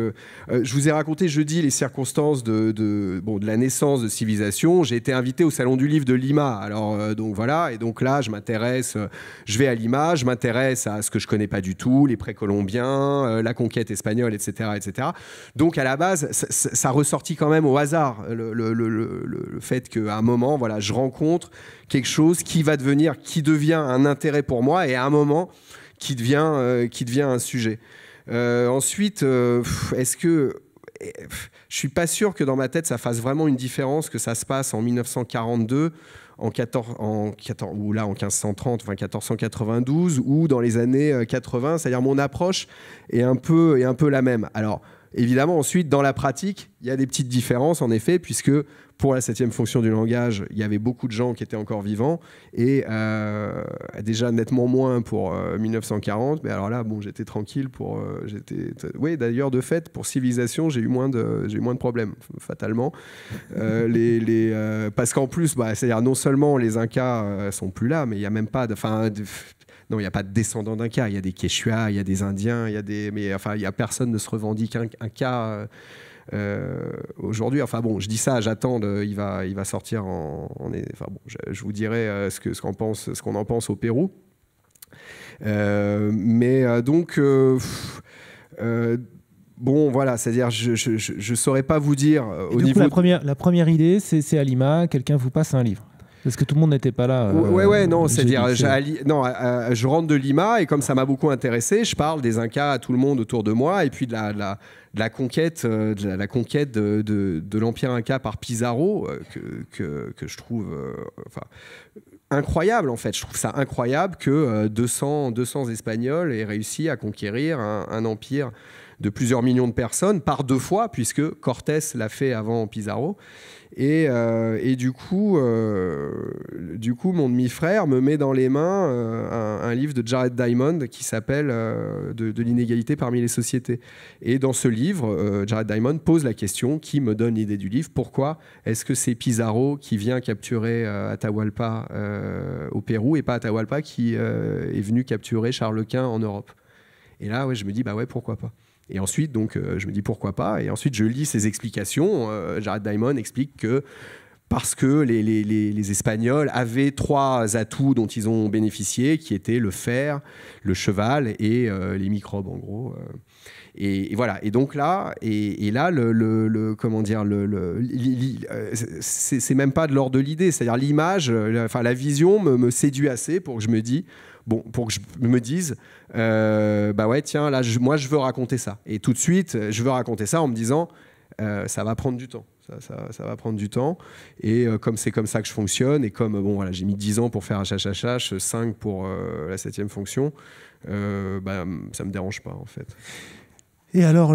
je vous ai raconté jeudi les circonstances de, de bon de la naissance de civilisation. J'ai été invité au salon du livre de Lima. Alors euh, donc voilà, et donc là je m'intéresse, euh, je vais à Lima, je m'intéresse à ce que je connais pas du tout, les précolombiens, euh, la conquête espagnole, etc., etc. Donc à la base, ça, ressortit quand même au hasard le, fait qu'à un moment, voilà, je rencontre quelque chose qui va devenir, qui devient un intérêt pour moi, et à un moment qui devient, qui devient un sujet. ensuite, est-ce que je ne je suis pas sûr que dans ma tête ça fasse vraiment une différence que ça se passe en 1942 en 14, en 14 ou là en 1530 enfin 1492 ou dans les années 80 euh, c'est-à-dire mon approche est un peu est un peu la même alors évidemment ensuite dans la pratique il y a des petites différences en effet puisque pour la septième fonction du langage, il y avait beaucoup de gens qui étaient encore vivants, et euh, déjà nettement moins pour 1940, euh, mais alors là, bon, j'étais tranquille pour... Euh, j'étais, oui, d'ailleurs, de fait, pour civilisation, j'ai eu moins de, j'ai eu moins de problèmes, fatalement. les, parce qu'en plus, bah, c'est-à-dire non seulement les Incas sont plus là, mais il n'y a même pas... De, non, il n'y a pas de descendants d'Incas, il y a des Quechua, il y a des Indiens, il y a des... Mais enfin, il a personne ne se revendique Inca... Euh, aujourd'hui. Enfin bon, je dis ça, j'attends. Il va, il va sortir en. enfin bon, je, vous dirai euh, ce que ce qu'on pense, ce qu'on en pense au Pérou. Euh, mais donc. Bon, voilà, c'est-à-dire, je ne saurais pas vous dire au niveau. La première, la première idée, c'est à Lima, quelqu'un vous passe un livre. Parce que tout le monde n'était pas là. ouais, euh, ouais, non, c'est-à-dire, non, euh, euh, je rentre de Lima et comme ça m'a beaucoup intéressé, je parle des Incas à tout le monde autour de moi et puis de la, conquête, de la, conquête de, l'empire Inca par Pizarro que, que, je trouve, enfin, incroyable en fait. Je trouve ça incroyable que 200, 200 Espagnols aient réussi à conquérir un empire de plusieurs millions de personnes par deux fois, puisque Cortés l'a fait avant Pizarro. Et, euh, euh, du, coup, mon demi-frère me met dans les mains euh, un, livre de Jared Diamond qui s'appelle de, l'inégalité parmi les sociétés. Et dans ce livre, Jared Diamond pose la question qui me donne l'idée du livre pourquoi est-ce que c'est Pizarro qui vient capturer Atahualpa au Pérou et pas Atahualpa qui est venu capturer Charles Quint en Europe Et là, ouais, je me dis bah ouais, pourquoi pas et ensuite, donc, euh, je me dis pourquoi pas. Et ensuite, je lis ces explications. Euh, Jared Diamond explique que parce que les, Espagnols avaient trois atouts dont ils ont bénéficié, qui étaient le fer, le cheval et euh, les microbes, en gros. Et, voilà. Et donc là, et, là, le, comment dire, le, c'est même pas de l'ordre de l'idée. C'est-à-dire l'image, enfin la vision me, séduit assez pour que je me dis, bon, pour que je me dise, euh, bah ouais, tiens, là, moi, je veux raconter ça. Et tout de suite, je veux raconter ça en me disant, euh, ça va prendre du temps. Ça, va prendre du temps. Et euh, comme c'est comme ça que je fonctionne, et comme bon, voilà, j'ai mis 10 ans pour faire HHH, 5 pour la septième fonction, bah, ça me dérange pas, en fait. Et alors,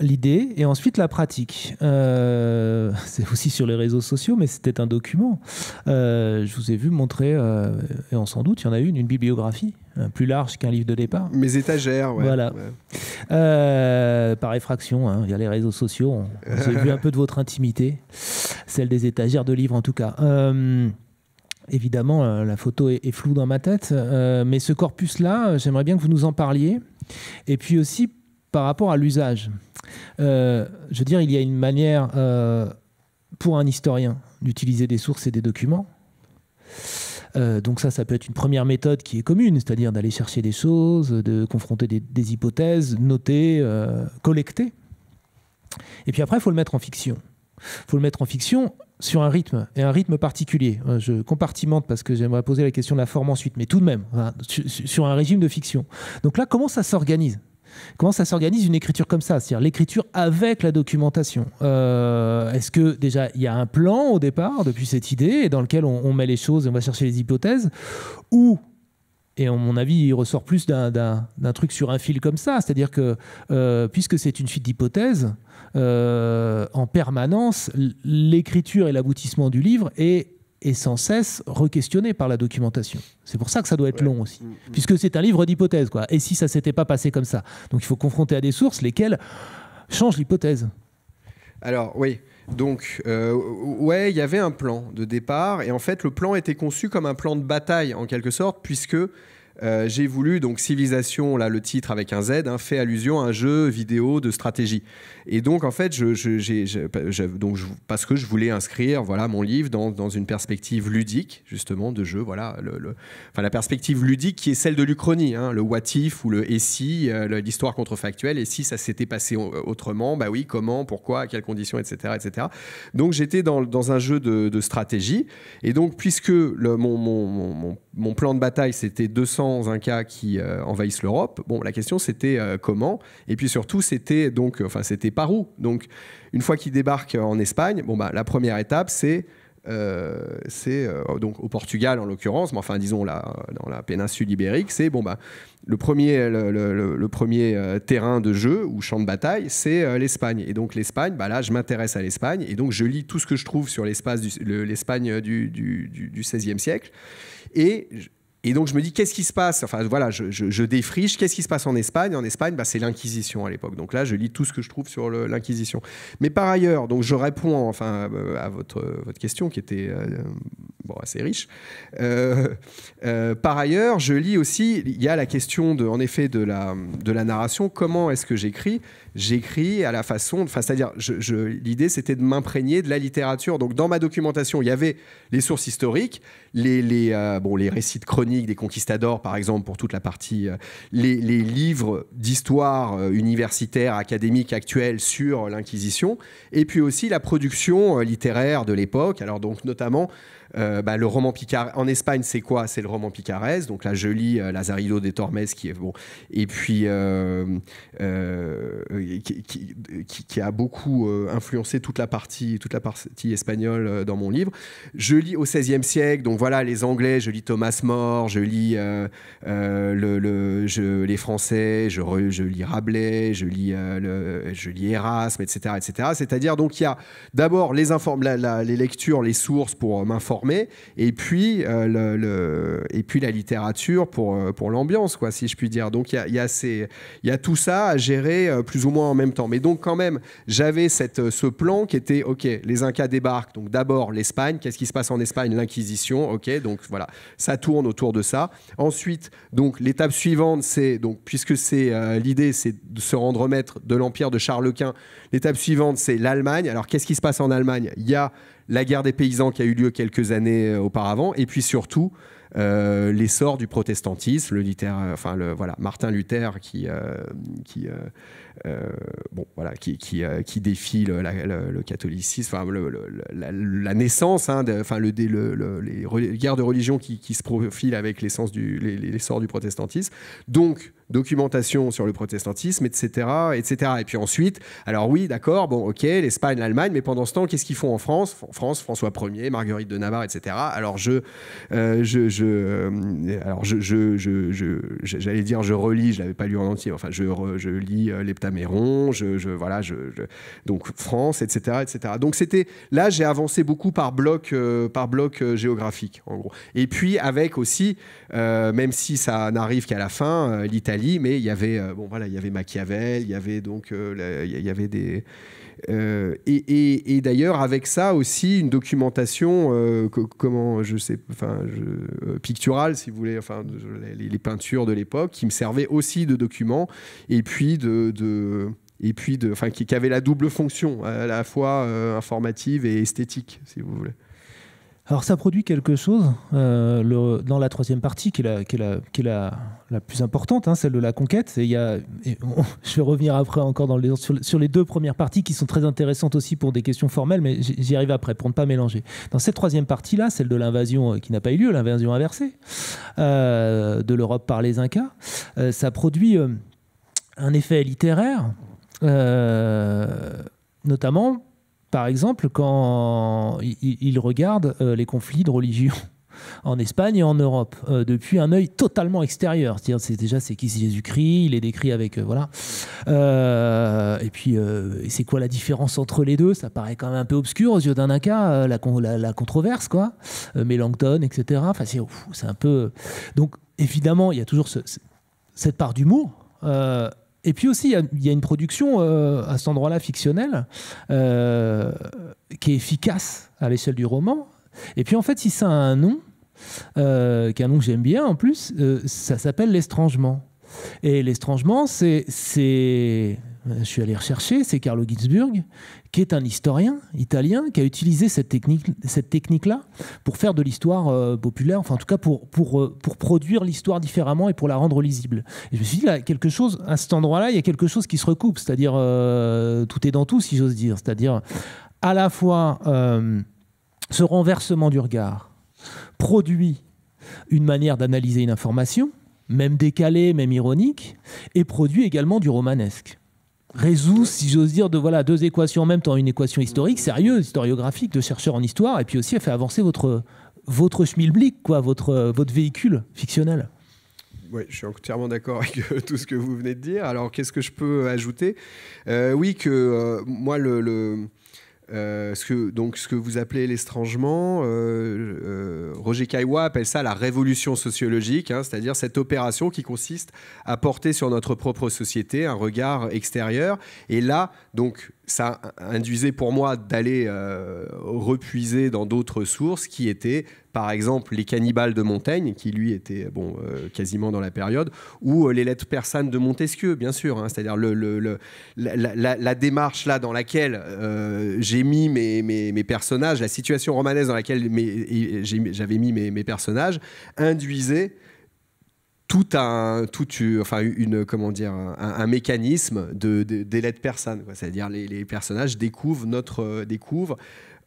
l'idée et ensuite la pratique. Euh, c'est aussi sur les réseaux sociaux, mais c'était un document. Euh, je vous ai vu montrer, euh, et on s'en doute, il y en a une, une bibliographie plus large qu'un livre de départ. Mes étagères, ouais. Voilà. par effraction, via hein, les réseaux sociaux, j'ai vu un peu de votre intimité, celle des étagères de livres en tout cas. Évidemment, la photo est floue dans ma tête, mais ce corpus-là, j'aimerais bien que vous nous en parliez. Et puis aussi par rapport à l'usage. Euh, je veux dire, il y a une manière euh, pour un historien d'utiliser des sources et des documents. Euh, donc ça, ça peut être une première méthode qui est commune, c'est-à-dire d'aller chercher des choses, de confronter des, des hypothèses, noter, collecter. Et puis après, il faut le mettre en fiction. Il faut le mettre en fiction sur un rythme, et un rythme particulier. Euh, je compartimente parce que j'aimerais poser la question de la forme ensuite, mais tout de même, hein, sur un régime de fiction. Donc là, comment ça s'organise Comment ça s'organise une écriture comme ça C'est-à-dire l'écriture avec la documentation. Euh, est-ce que déjà il y a un plan au départ depuis cette idée dans lequel on, met les choses et on va chercher les hypothèses Ou, et à mon avis il ressort plus d'un truc sur un fil comme ça, c'est-à-dire que euh, puisque c'est une suite d'hypothèses, euh, en permanence, l'écriture et l'aboutissement du livre est, est sans cesse requestionné par la documentation. C'est pour ça que ça doit être long aussi, mm, mm. puisque c'est un livre d'hypothèses. Quoi. Et si ça s'était pas passé comme ça Donc il faut confronter à des sources lesquelles changent l'hypothèse. Alors oui, donc, euh, ouais, il y avait un plan de départ, et en fait, le plan était conçu comme un plan de bataille, en quelque sorte, puisque euh, j'ai voulu, donc Civilisation, là, le titre avec un Z, hein, fait allusion à un jeu vidéo de stratégie. Et donc, en fait, je, donc, parce que je voulais inscrire voilà, mon livre dans, dans une perspective ludique, justement, de jeu. Voilà, le, enfin, la perspective ludique qui est celle de l'Uchronie, hein, le what if ou le et si, euh, l'histoire contrefactuelle, et si ça s'était passé autrement, bah oui, comment, pourquoi, à quelles conditions, etc. etc. Donc, j'étais dans, dans, un jeu de, stratégie. Et donc, puisque le, mon mon plan de bataille, c'était 200 cas qui euh, envahissent l'Europe. Bon, la question, c'était euh, comment Et puis surtout, c'était donc, enfin, c'était par où Donc, une fois qu'ils débarquent en Espagne, bon, bah, la première étape, c'est euh, c'est euh, donc au Portugal en l'occurrence, mais enfin disons là, dans la péninsule ibérique, c'est bon bah le premier, le, premier euh, terrain de jeu ou champ de bataille, c'est l'Espagne. Et donc l'Espagne, bah là je m'intéresse à l'Espagne et donc je lis tout ce que je trouve sur l'espace l'Espagne du, du, du, du, 16e siècle et et donc je me dis, qu'est-ce qui se passe Enfin voilà, je, défriche, qu'est-ce qui se passe en Espagne En Espagne, bah, c'est l'Inquisition à l'époque. Donc là, je lis tout ce que je trouve sur l'Inquisition. Mais par ailleurs, donc je réponds enfin euh, à votre, euh, votre question qui était euh, bon, assez riche. Euh, euh, par ailleurs, je lis aussi, il y a la question de, en effet de la, de la narration, comment est-ce que j'écris J'écris à la façon, enfin, c'est-à-dire, je, l'idée c'était de m'imprégner de la littérature. Donc dans ma documentation, il y avait les sources historiques, les, les, euh, bon, les récits de chroniques des conquistadors, par exemple, pour toute la partie, les, les livres d'histoire universitaire, académique, actuelle sur l'Inquisition, et puis aussi la production littéraire de l'époque, alors donc notamment... Euh, bah, le roman Picard en Espagne, c'est quoi C'est le roman picaresque. Donc là, je lis Lazarillo euh, Lazarido des Tormes, qui est bon, et puis euh, qui, a beaucoup influencé toute la partie, toute la partie espagnole dans mon livre. Je lis au XVIe siècle. Donc voilà, les Anglais. Je lis Thomas More. Je lis le, les Français. Je, lis Rabelais. Je lis le, je lis Erasme, etc., etc. C'est-à-dire donc il y a d'abord les, les lectures, les sources pour m'informer et puis, euh, le, et puis la littérature pour, euh, pour l'ambiance, quoi, si je puis dire. Donc il y a, y, y a tout ça à gérer euh, plus ou moins en même temps. Mais donc quand même, j'avais cette, ce plan qui était, OK, les Incas débarquent, donc d'abord l'Espagne, qu'est-ce qui se passe en Espagne L'Inquisition, OK, donc voilà, ça tourne autour de ça. Ensuite, donc l'étape suivante, c'est, donc puisque c'est l'idée, c'est de se rendre maître de l'Empire de Charles Quint, l'étape suivante, c'est l'Allemagne. Alors qu'est-ce qui se passe en Allemagne Il y a la guerre des paysans qui a eu lieu quelques années euh, auparavant, et puis surtout euh, l'essor du protestantisme, le Luther, enfin le, voilà, Martin Luther qui, euh, qui, bon, voilà, qui, qui, qui défie le, catholicisme, enfin, la, naissance, hein, de, les guerres de religion qui, qui se profilent avec l'essence du, l'essor du protestantisme. Donc, documentation sur le protestantisme, etc., etc. Et puis ensuite, alors oui, d'accord, bon, ok, l'Espagne, l'Allemagne, mais pendant ce temps, qu'est-ce qu'ils font en France en France, François Ier, Marguerite de Navarre, etc. Euh, euh, alors je, je, alors je, je, j'allais dire, je relis, je l'avais pas lu en entier. Enfin, je, je lis euh, l'Heptaméron, je, je, voilà, je, donc France, etc., etc. Donc c'était là, j'ai avancé beaucoup par bloc, par bloc géographique, en gros. Et puis avec aussi, même si ça n'arrive qu'à la fin, l'Italie mais il y avait euh, bon voilà, il y avait Machiavel, il y avait donc euh, il y avait des euh, et, d'ailleurs, avec ça aussi, une documentation, comment je sais, enfin, picturale, si vous voulez, enfin, les, peintures de l'époque, qui me servaient aussi de document et puis de, et puis de, enfin, qui, qui, avait la double fonction, à la fois informative et esthétique, si vous voulez. Alors ça produit quelque chose euh, le, dans la troisième partie qui est la, qui est la, plus importante, hein, celle de la conquête. Et, je vais revenir après encore dans sur, les deux premières parties qui sont très intéressantes aussi pour des questions formelles, mais j'y arrive après pour ne pas mélanger. Dans cette troisième partie-là, celle de l'invasion euh, qui n'a pas eu lieu, l'invasion inversée euh, de l'Europe par les Incas, ça produit un effet littéraire, notamment par exemple, quand il, regarde euh, les conflits de religion en Espagne et en Europe euh, depuis un œil totalement extérieur. cest déjà c'est qui Jésus-Christ, il est décrit avec euh, voilà. et puis c'est quoi la différence entre les deux Ça paraît quand même un peu obscur aux yeux d'un Inca, la, con, la, controverse quoi, Melanchthon, etc. Enfin c'est, c'est un peu. Donc évidemment il y a toujours ce, cette part d'humour. Et puis aussi, il y, a une production euh, à cet endroit-là fictionnelle euh, qui est efficace à l'échelle du roman. Et puis en fait, si ça a un nom, euh, qui est un nom que j'aime bien en plus, euh, ça s'appelle L'estrangement. Et l'estrangement, c'est, je suis allé rechercher, c'est Carlo Ginzburg, qui est un historien italien, qui a utilisé cette, technique, cette technique-là pour faire de l'histoire euh, populaire, enfin en tout cas pour, pour, euh, pour produire l'histoire différemment et pour la rendre lisible. Et je me suis dit, quelque chose, à cet endroit-là, il y a quelque chose qui se recoupe, c'est-à-dire euh, tout est dans tout, si j'ose dire, c'est-à-dire à la fois ce renversement du regard produit une manière d'analyser une information, même décalé, même ironique, et produit également du romanesque. Résout, si j'ose dire, de voilà deux équations en même temps, une équation historique, sérieuse, historiographique, de chercheur en histoire, et puis aussi elle fait avancer votre votre schmilblick, quoi, votre votre véhicule fictionnel. Oui, je suis entièrement d'accord avec euh, tout ce que vous venez de dire. Alors, qu'est-ce que je peux ajouter euh, Oui, que euh, moi, le euh, ce que, donc ce que vous appelez l'estrangement, euh, euh, Roger Caillois appelle ça la révolution sociologique, hein, c'est-à-dire cette opération qui consiste à porter sur notre propre société un regard extérieur. Et là, donc ça induisait pour moi d'aller euh, repuiser dans d'autres sources qui étaient, par exemple, les cannibales de Montaigne, qui lui était bon, euh, quasiment dans la période, ou euh, les lettres persanes de Montesquieu, bien sûr. Hein. C'est-à-dire la, démarche là dans laquelle j'ai mis mes, personnages, la situation romanaise dans laquelle j'avais mis mes personnages, induisait tout un, tout, enfin une, comment dire, un, mécanisme de, de, des lettres C'est-à-dire les, les personnages découvrent notre euh, découvrent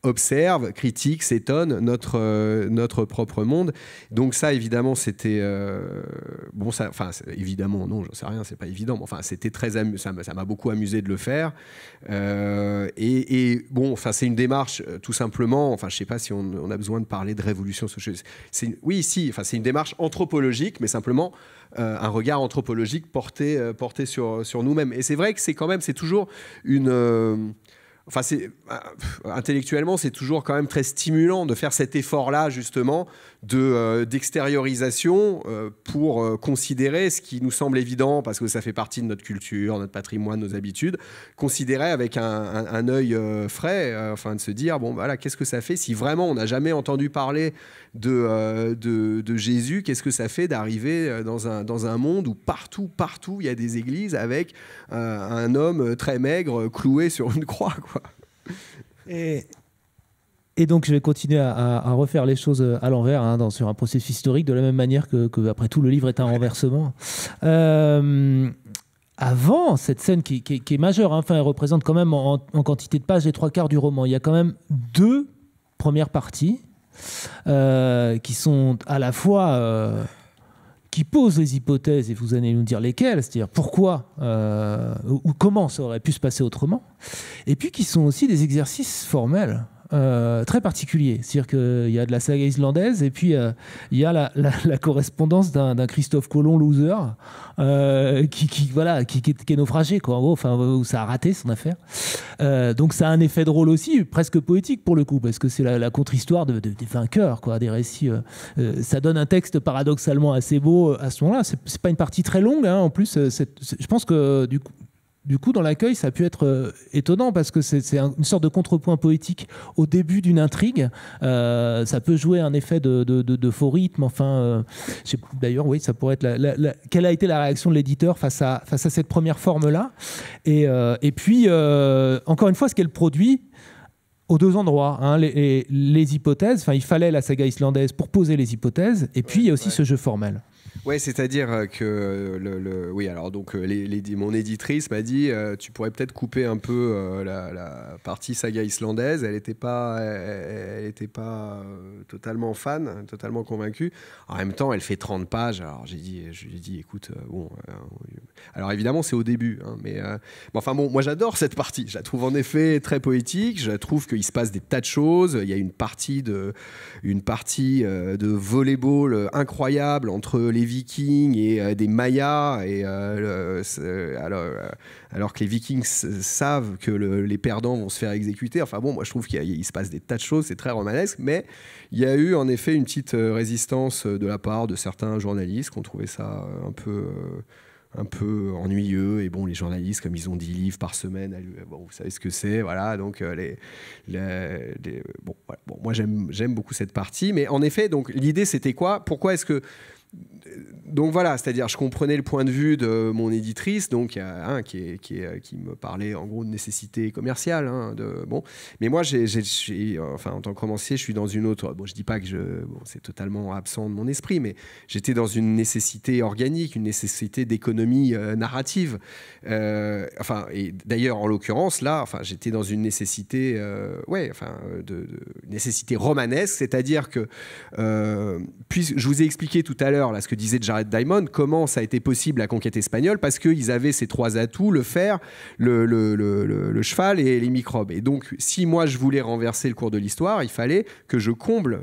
observe, critique, s'étonne notre, euh, notre propre monde. Donc ça, évidemment, c'était... Euh, bon, ça, enfin, évidemment, non, j'en sais rien, c'est pas évident. Mais enfin, c'était très... Ça m'a beaucoup amusé de le faire. Euh, et, bon, enfin, c'est une démarche, tout simplement, enfin, je sais pas si on, a besoin de parler de révolution sociale. oui, si, enfin, c'est une démarche anthropologique, mais simplement... un regard anthropologique porté, porté sur, sur nous-mêmes. Et c'est vrai que c'est quand même, c'est toujours une, Enfin, c'est euh, intellectuellement, c'est toujours quand même très stimulant de faire cet effort-là, justement, euh, d'extériorisation de, euh, pour euh, considérer ce qui nous semble évident, parce que ça fait partie de notre culture, notre patrimoine, nos habitudes, considérer avec un, un, œil frais, enfin de se dire, bon, voilà, qu'est-ce que ça fait si vraiment on n'a jamais entendu parler de, de, Jésus, qu'est-ce que ça fait d'arriver dans un, dans un monde où partout, partout, il y a des églises avec un homme très maigre cloué sur une croix, quoi. Et et donc, je vais continuer à, refaire les choses euh, à l'envers, hein, sur un processus historique, de la même manière que, après tout, le livre est un renversement. Euh, avant cette scène qui, est majeure, hein, enfin, elle représente quand même en, quantité de pages les trois quarts du roman. Il y a quand même deux premières parties euh, qui sont à la fois qui posent les hypothèses et vous allez nous dire lesquelles, c'est-à-dire pourquoi ou comment ça aurait pu se passer autrement, et puis qui sont aussi des exercices formels. Euh, très particulier. C'est-à-dire qu'il euh, y a de la saga islandaise et puis euh, il y a la, correspondance d'un Christophe Colomb loser qui, voilà, qui, est, naufragé, quoi, enfin, où ça a raté son affaire. donc ça a un effet de drôle aussi, presque poétique pour le coup, parce que c'est la, contre-histoire de, des vainqueurs, quoi, des récits. ça donne un texte paradoxalement assez beau à ce moment-là. C'est pas une partie très longue, hein, en plus. je pense que du coup du coup, dans l'accueil, ça a pu être euh, étonnant parce que c'est une sorte de contrepoint poétique au début d'une intrigue. Euh, ça peut jouer un effet de, de, faux rythme. Enfin, euh, d'ailleurs, oui, ça pourrait être. quelle a été la réaction de l'éditeur face à, cette première forme-là et, puis, encore une fois, ce qu'elle produit aux deux endroits. Hein, les, hypothèses, enfin, il fallait la saga islandaise pour poser les hypothèses. Et puis, il y a aussi ce jeu formel. Ouais, c'est-à-dire euh, que euh, le, oui, alors donc euh, les, mon éditrice m'a dit tu pourrais peut-être couper un peu la, partie saga islandaise. Elle n'était pas, elle, n'était pas totalement fan, totalement convaincue. En même temps, elle fait 30 pages. Alors j'ai dit, je lui dit écoute, bon, alors évidemment c'est au début, hein, mais, enfin bon, moi j'adore cette partie. Je la trouve en effet très poétique. Je trouve qu'il se passe des tas de choses. Il y a une partie de, une partie de volleyball incroyable entre les Vikings et euh, des Mayas, et, euh, alors, euh, alors, que les Vikings savent que les perdants vont se faire exécuter. Enfin bon, moi je trouve qu'il se passe des tas de choses, c'est très romanesque, mais il y a eu en effet une petite résistance de la part de certains journalistes qui ont trouvé ça un peu un peu ennuyeux. Et bon, les journalistes, comme ils ont 10 livres par semaine, vous savez ce que c'est, voilà. Donc, les, bon, bon, moi, j'aime beaucoup cette partie. Mais en effet, donc, l'idée, c'était quoi Pourquoi est-ce que donc voilà, c'est-à-dire je comprenais le point de vue de mon éditrice, donc un qui, qui, me parlait en gros de nécessité commerciale. Hein, de, bon, mais moi, enfin en tant que romancier, je suis dans une autre. Bon, je dis pas que je, c'est totalement absent de mon esprit, mais j'étais dans une nécessité organique, une nécessité d'économie euh, narrative. Euh, enfin, et d'ailleurs en l'occurrence là, enfin j'étais dans une nécessité, euh, ouais, enfin de, de nécessité romanesque, c'est-à-dire que puis je vous ai expliqué tout à l'heure à ce que disait Jared Diamond, comment ça a été possible à conquête espagnole Parce qu'ils avaient ces trois atouts le fer, le, le, cheval et les microbes. Et donc, si moi je voulais renverser le cours de l'histoire, il fallait que je comble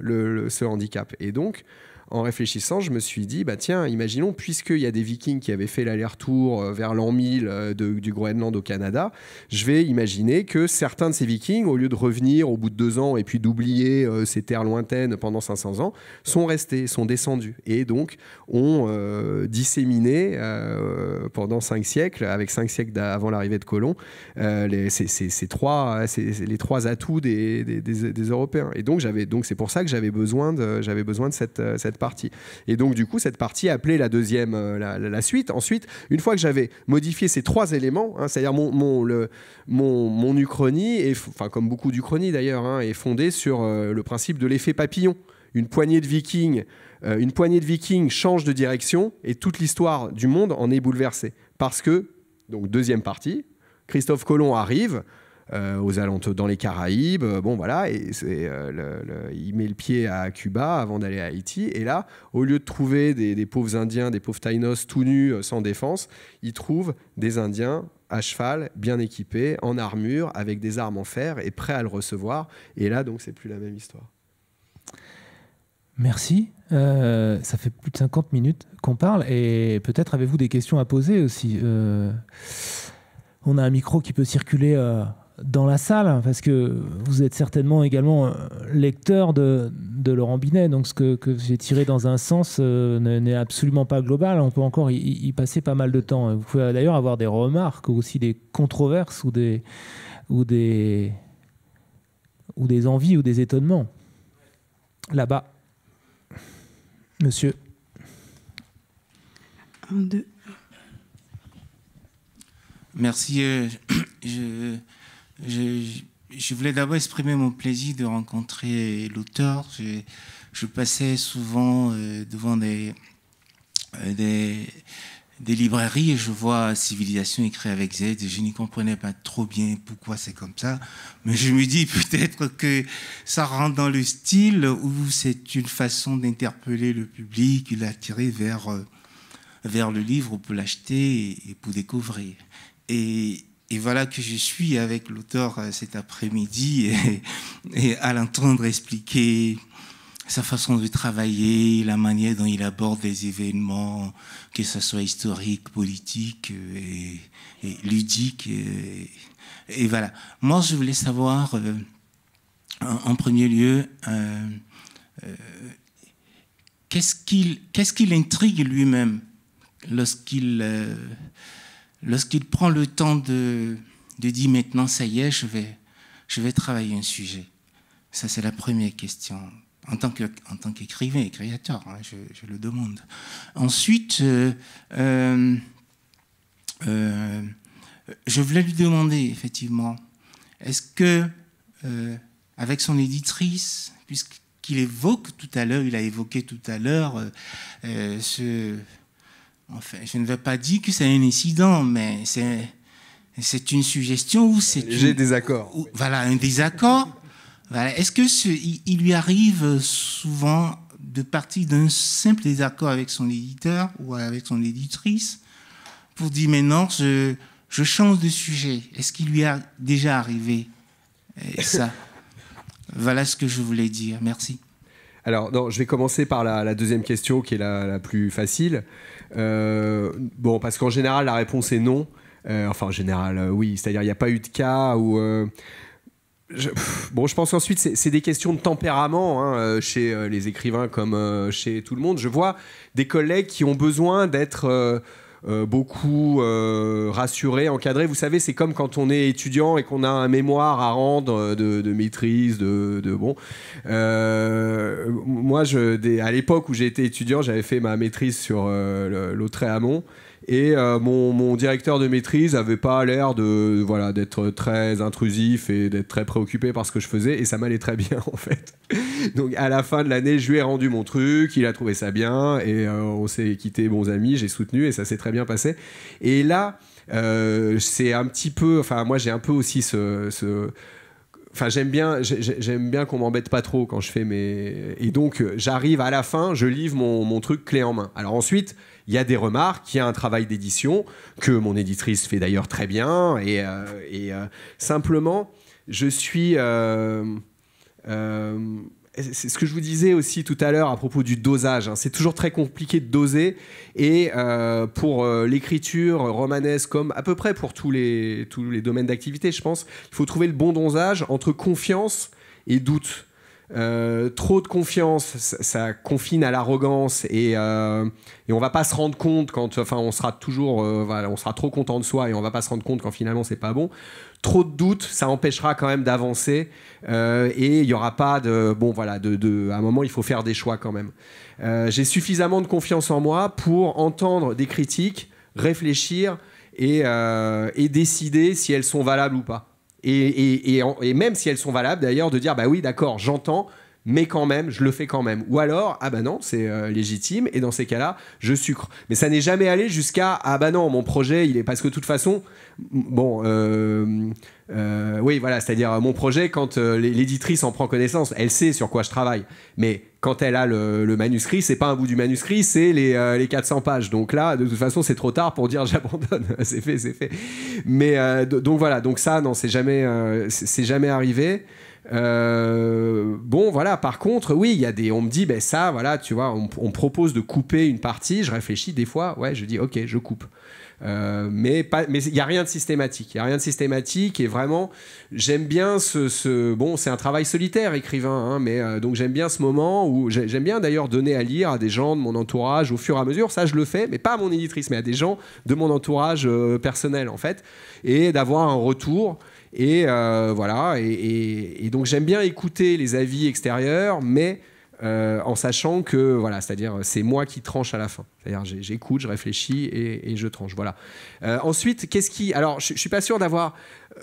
ce handicap. Et donc, en réfléchissant, je me suis dit, bah tiens, imaginons, puisqu'il y a des Vikings qui avaient fait l'aller-retour euh, vers l'an 1000 euh, du Groenland au Canada, je vais imaginer que certains de ces Vikings, au lieu de revenir au bout de deux ans et puis d'oublier euh, ces terres lointaines pendant 500 ans, sont restés, sont descendus et donc ont disséminé pendant cinq siècles, avec cinq siècles avant l'arrivée de Colomb, les, ces, trois, atouts des, Européens. Et donc c'est pour ça que j'avais besoin de, besoin de cette partie. Et donc, du coup, cette partie appelée la deuxième, euh, la, suite. Ensuite, une fois que j'avais modifié ces trois éléments, hein, c'est-à-dire mon, mon, mon, uchronie, et, enfin, comme beaucoup d'Uchronie d'ailleurs, hein, est fondée sur euh, le principe de l'effet papillon. Une poignée de vikings, euh, une poignée de vikings change de direction et toute l'histoire du monde en est bouleversée. Parce que, donc deuxième partie, Christophe Colomb arrive, euh, aux alentours, dans les Caraïbes. Euh, bon, voilà, et c'est, euh, il met le pied à Cuba avant d'aller à Haïti. Et là, au lieu de trouver des, pauvres Indiens, des pauvres Taïnos tout nus, sans défense, il trouve des Indiens à cheval, bien équipés, en armure, avec des armes en fer et prêts à le recevoir. Et là, donc, c'est plus la même histoire. Merci. ça fait plus de 50 minutes qu'on parle et peut-être avez-vous des questions à poser aussi. on a un micro qui peut circuler dans la salle, parce que vous êtes certainement également euh, lecteur de, Laurent Binet, donc ce que, que j'ai tiré dans un sens euh, n'est absolument pas global, on peut encore y, passer pas mal de temps. Vous pouvez d'ailleurs avoir des remarques, ou aussi des controverses, ou des, ou des, ou des envies, ou des étonnements. Là-bas, monsieur. Un, deux. Merci. Euh, je je, voulais d'abord exprimer mon plaisir de rencontrer l'auteur. Je, passais souvent euh, devant euh, des, des, librairies et je vois Civilisation écrit avec Z. Et je n'y comprenais pas trop bien pourquoi c'est comme ça. Mais je me dis peut-être que ça rentre dans le style ou c'est une façon d'interpeller le public, de l'attirer vers, euh, vers le livre pour l'acheter et pour découvrir. Et et voilà que je suis avec l'auteur euh, cet après-midi et, à l'entendre expliquer sa façon de travailler, la manière dont il aborde les événements, que ce soit historique, politique euh, et, ludique. Euh, et, voilà. Moi, je voulais savoir, en, premier lieu, qu'est-ce qu'il intrigue lui-même lorsqu'il lorsqu'il prend le temps de, de dire maintenant, ça y est, je vais, je vais travailler un sujet Ça, c'est la première question. En tant, que, en tant qu'écrivain et créateur, hein, je, le demande. Ensuite, euh, euh, euh, je voulais lui demander, effectivement, est-ce que, avec son éditrice, puisqu'il évoque tout à l'heure, il a évoqué tout à l'heure ce Enfin, je ne veux pas dire que c'est un incident, mais c'est, une suggestion ou c'est. J'ai désaccord. voilà, un désaccord. Est-ce que il, lui arrive souvent de partir d'un simple désaccord avec son éditeur ou avec son éditrice pour dire mais non, je, change de sujet Est-ce qu'il lui a déjà arrivé ça Voilà ce que je voulais dire. Merci. Alors, non, je vais commencer par la, deuxième question qui est la plus facile. Euh, bon, parce qu'en général, la réponse est non. Euh, enfin, en général, euh, oui. C'est-à-dire, il n'y a pas eu de cas où. bon, je pense ensuite, c'est des questions de tempérament hein, chez les écrivains comme chez tout le monde. Je vois des collègues qui ont besoin d'être. Euh, beaucoup euh, rassuré, encadré. Vous savez, c'est comme quand on est étudiant et qu'on a un mémoire à rendre euh, de, maîtrise, de, bon. moi, je, à l'époque où j'étais étudiant, j'avais fait ma maîtrise sur l'autre hamon et euh, mon, directeur de maîtrise avait pas l'air de voilà d'être très intrusif et d'être très préoccupé par ce que je faisais et ça m'allait très bien en fait. Donc à la fin de l'année, je lui ai rendu mon truc, il a trouvé ça bien et euh, on s'est quitté bons amis, j'ai soutenu et ça s'est très bien passé. Et là, euh, c'est un petit peu, enfin moi j'ai un peu aussi ce, enfin j'aime bien j'aime bien qu'on m'embête pas trop quand je fais mes et donc j'arrive à la fin je livre mon, truc clé en main alors ensuite il y a des remarques, il y a un travail d'édition que mon éditrice fait d'ailleurs très bien. Et, euh, euh, simplement, je suis... Euh, c'est ce que je vous disais aussi tout à l'heure à propos du dosage. Hein. C'est toujours très compliqué de doser. Et pour l'écriture romanesque, comme à peu près pour tous les, tous les domaines d'activité, je pense, il faut trouver le bon dosage entre confiance et doute. Euh, trop de confiance, ça, confine à l'arrogance et, euh, et, on va pas se rendre compte quand, enfin, on sera toujours, euh, voilà, on sera trop content de soi et on va pas se rendre compte quand finalement c'est pas bon. Trop de doutes, ça empêchera quand même d'avancer euh, et il y aura pas de, bon voilà, de, à un moment il faut faire des choix quand même. J'ai suffisamment de confiance en moi pour entendre des critiques, réfléchir et décider si elles sont valables ou pas et, même si elles sont valables d'ailleurs, de dire bah oui, d'accord, j'entends, mais quand même, je le fais quand même. Ou alors, ah bah non, c'est euh, légitime, et dans ces cas-là, je sucre. Mais ça n'est jamais allé jusqu'à, ah bah non, mon projet, il est parce que de toute façon, bon, euh, euh, oui, voilà, c'est-à-dire euh, mon projet, quand euh, l'éditrice en prend connaissance, elle sait sur quoi je travaille. Mais quand elle a le, manuscrit, c'est pas un bout du manuscrit, c'est les, les, 400 pages. Donc là, de toute façon, c'est trop tard pour dire j'abandonne. c'est fait, c'est fait. Mais donc voilà, donc ça, non, c'est jamais, c'est jamais arrivé. bon, voilà. Par contre, oui, il y a des. On me dit, ben ça, voilà, tu vois, on, on, propose de couper une partie. Je réfléchis des fois. Ouais, je dis, ok, je coupe. Euh, mais mais il n'y a rien de systématique. Il n'y a rien de systématique et vraiment, j'aime bien ce, bon, c'est un travail solitaire écrivain, hein, mais euh, donc j'aime bien ce moment où j'aime bien d'ailleurs donner à lire à des gens de mon entourage au fur et à mesure. Ça, je le fais, mais pas à mon éditrice, mais à des gens de mon entourage euh, personnel en fait, et d'avoir un retour. Et voilà, et donc j'aime bien écouter les avis extérieurs, mais euh, en sachant que voilà, c'est-à-dire c'est moi qui tranche à la fin. C'est-à-dire j'écoute, je réfléchis et, je tranche. Voilà. Euh, ensuite, qu'est-ce qui Alors, je, suis pas sûr d'avoir. Euh,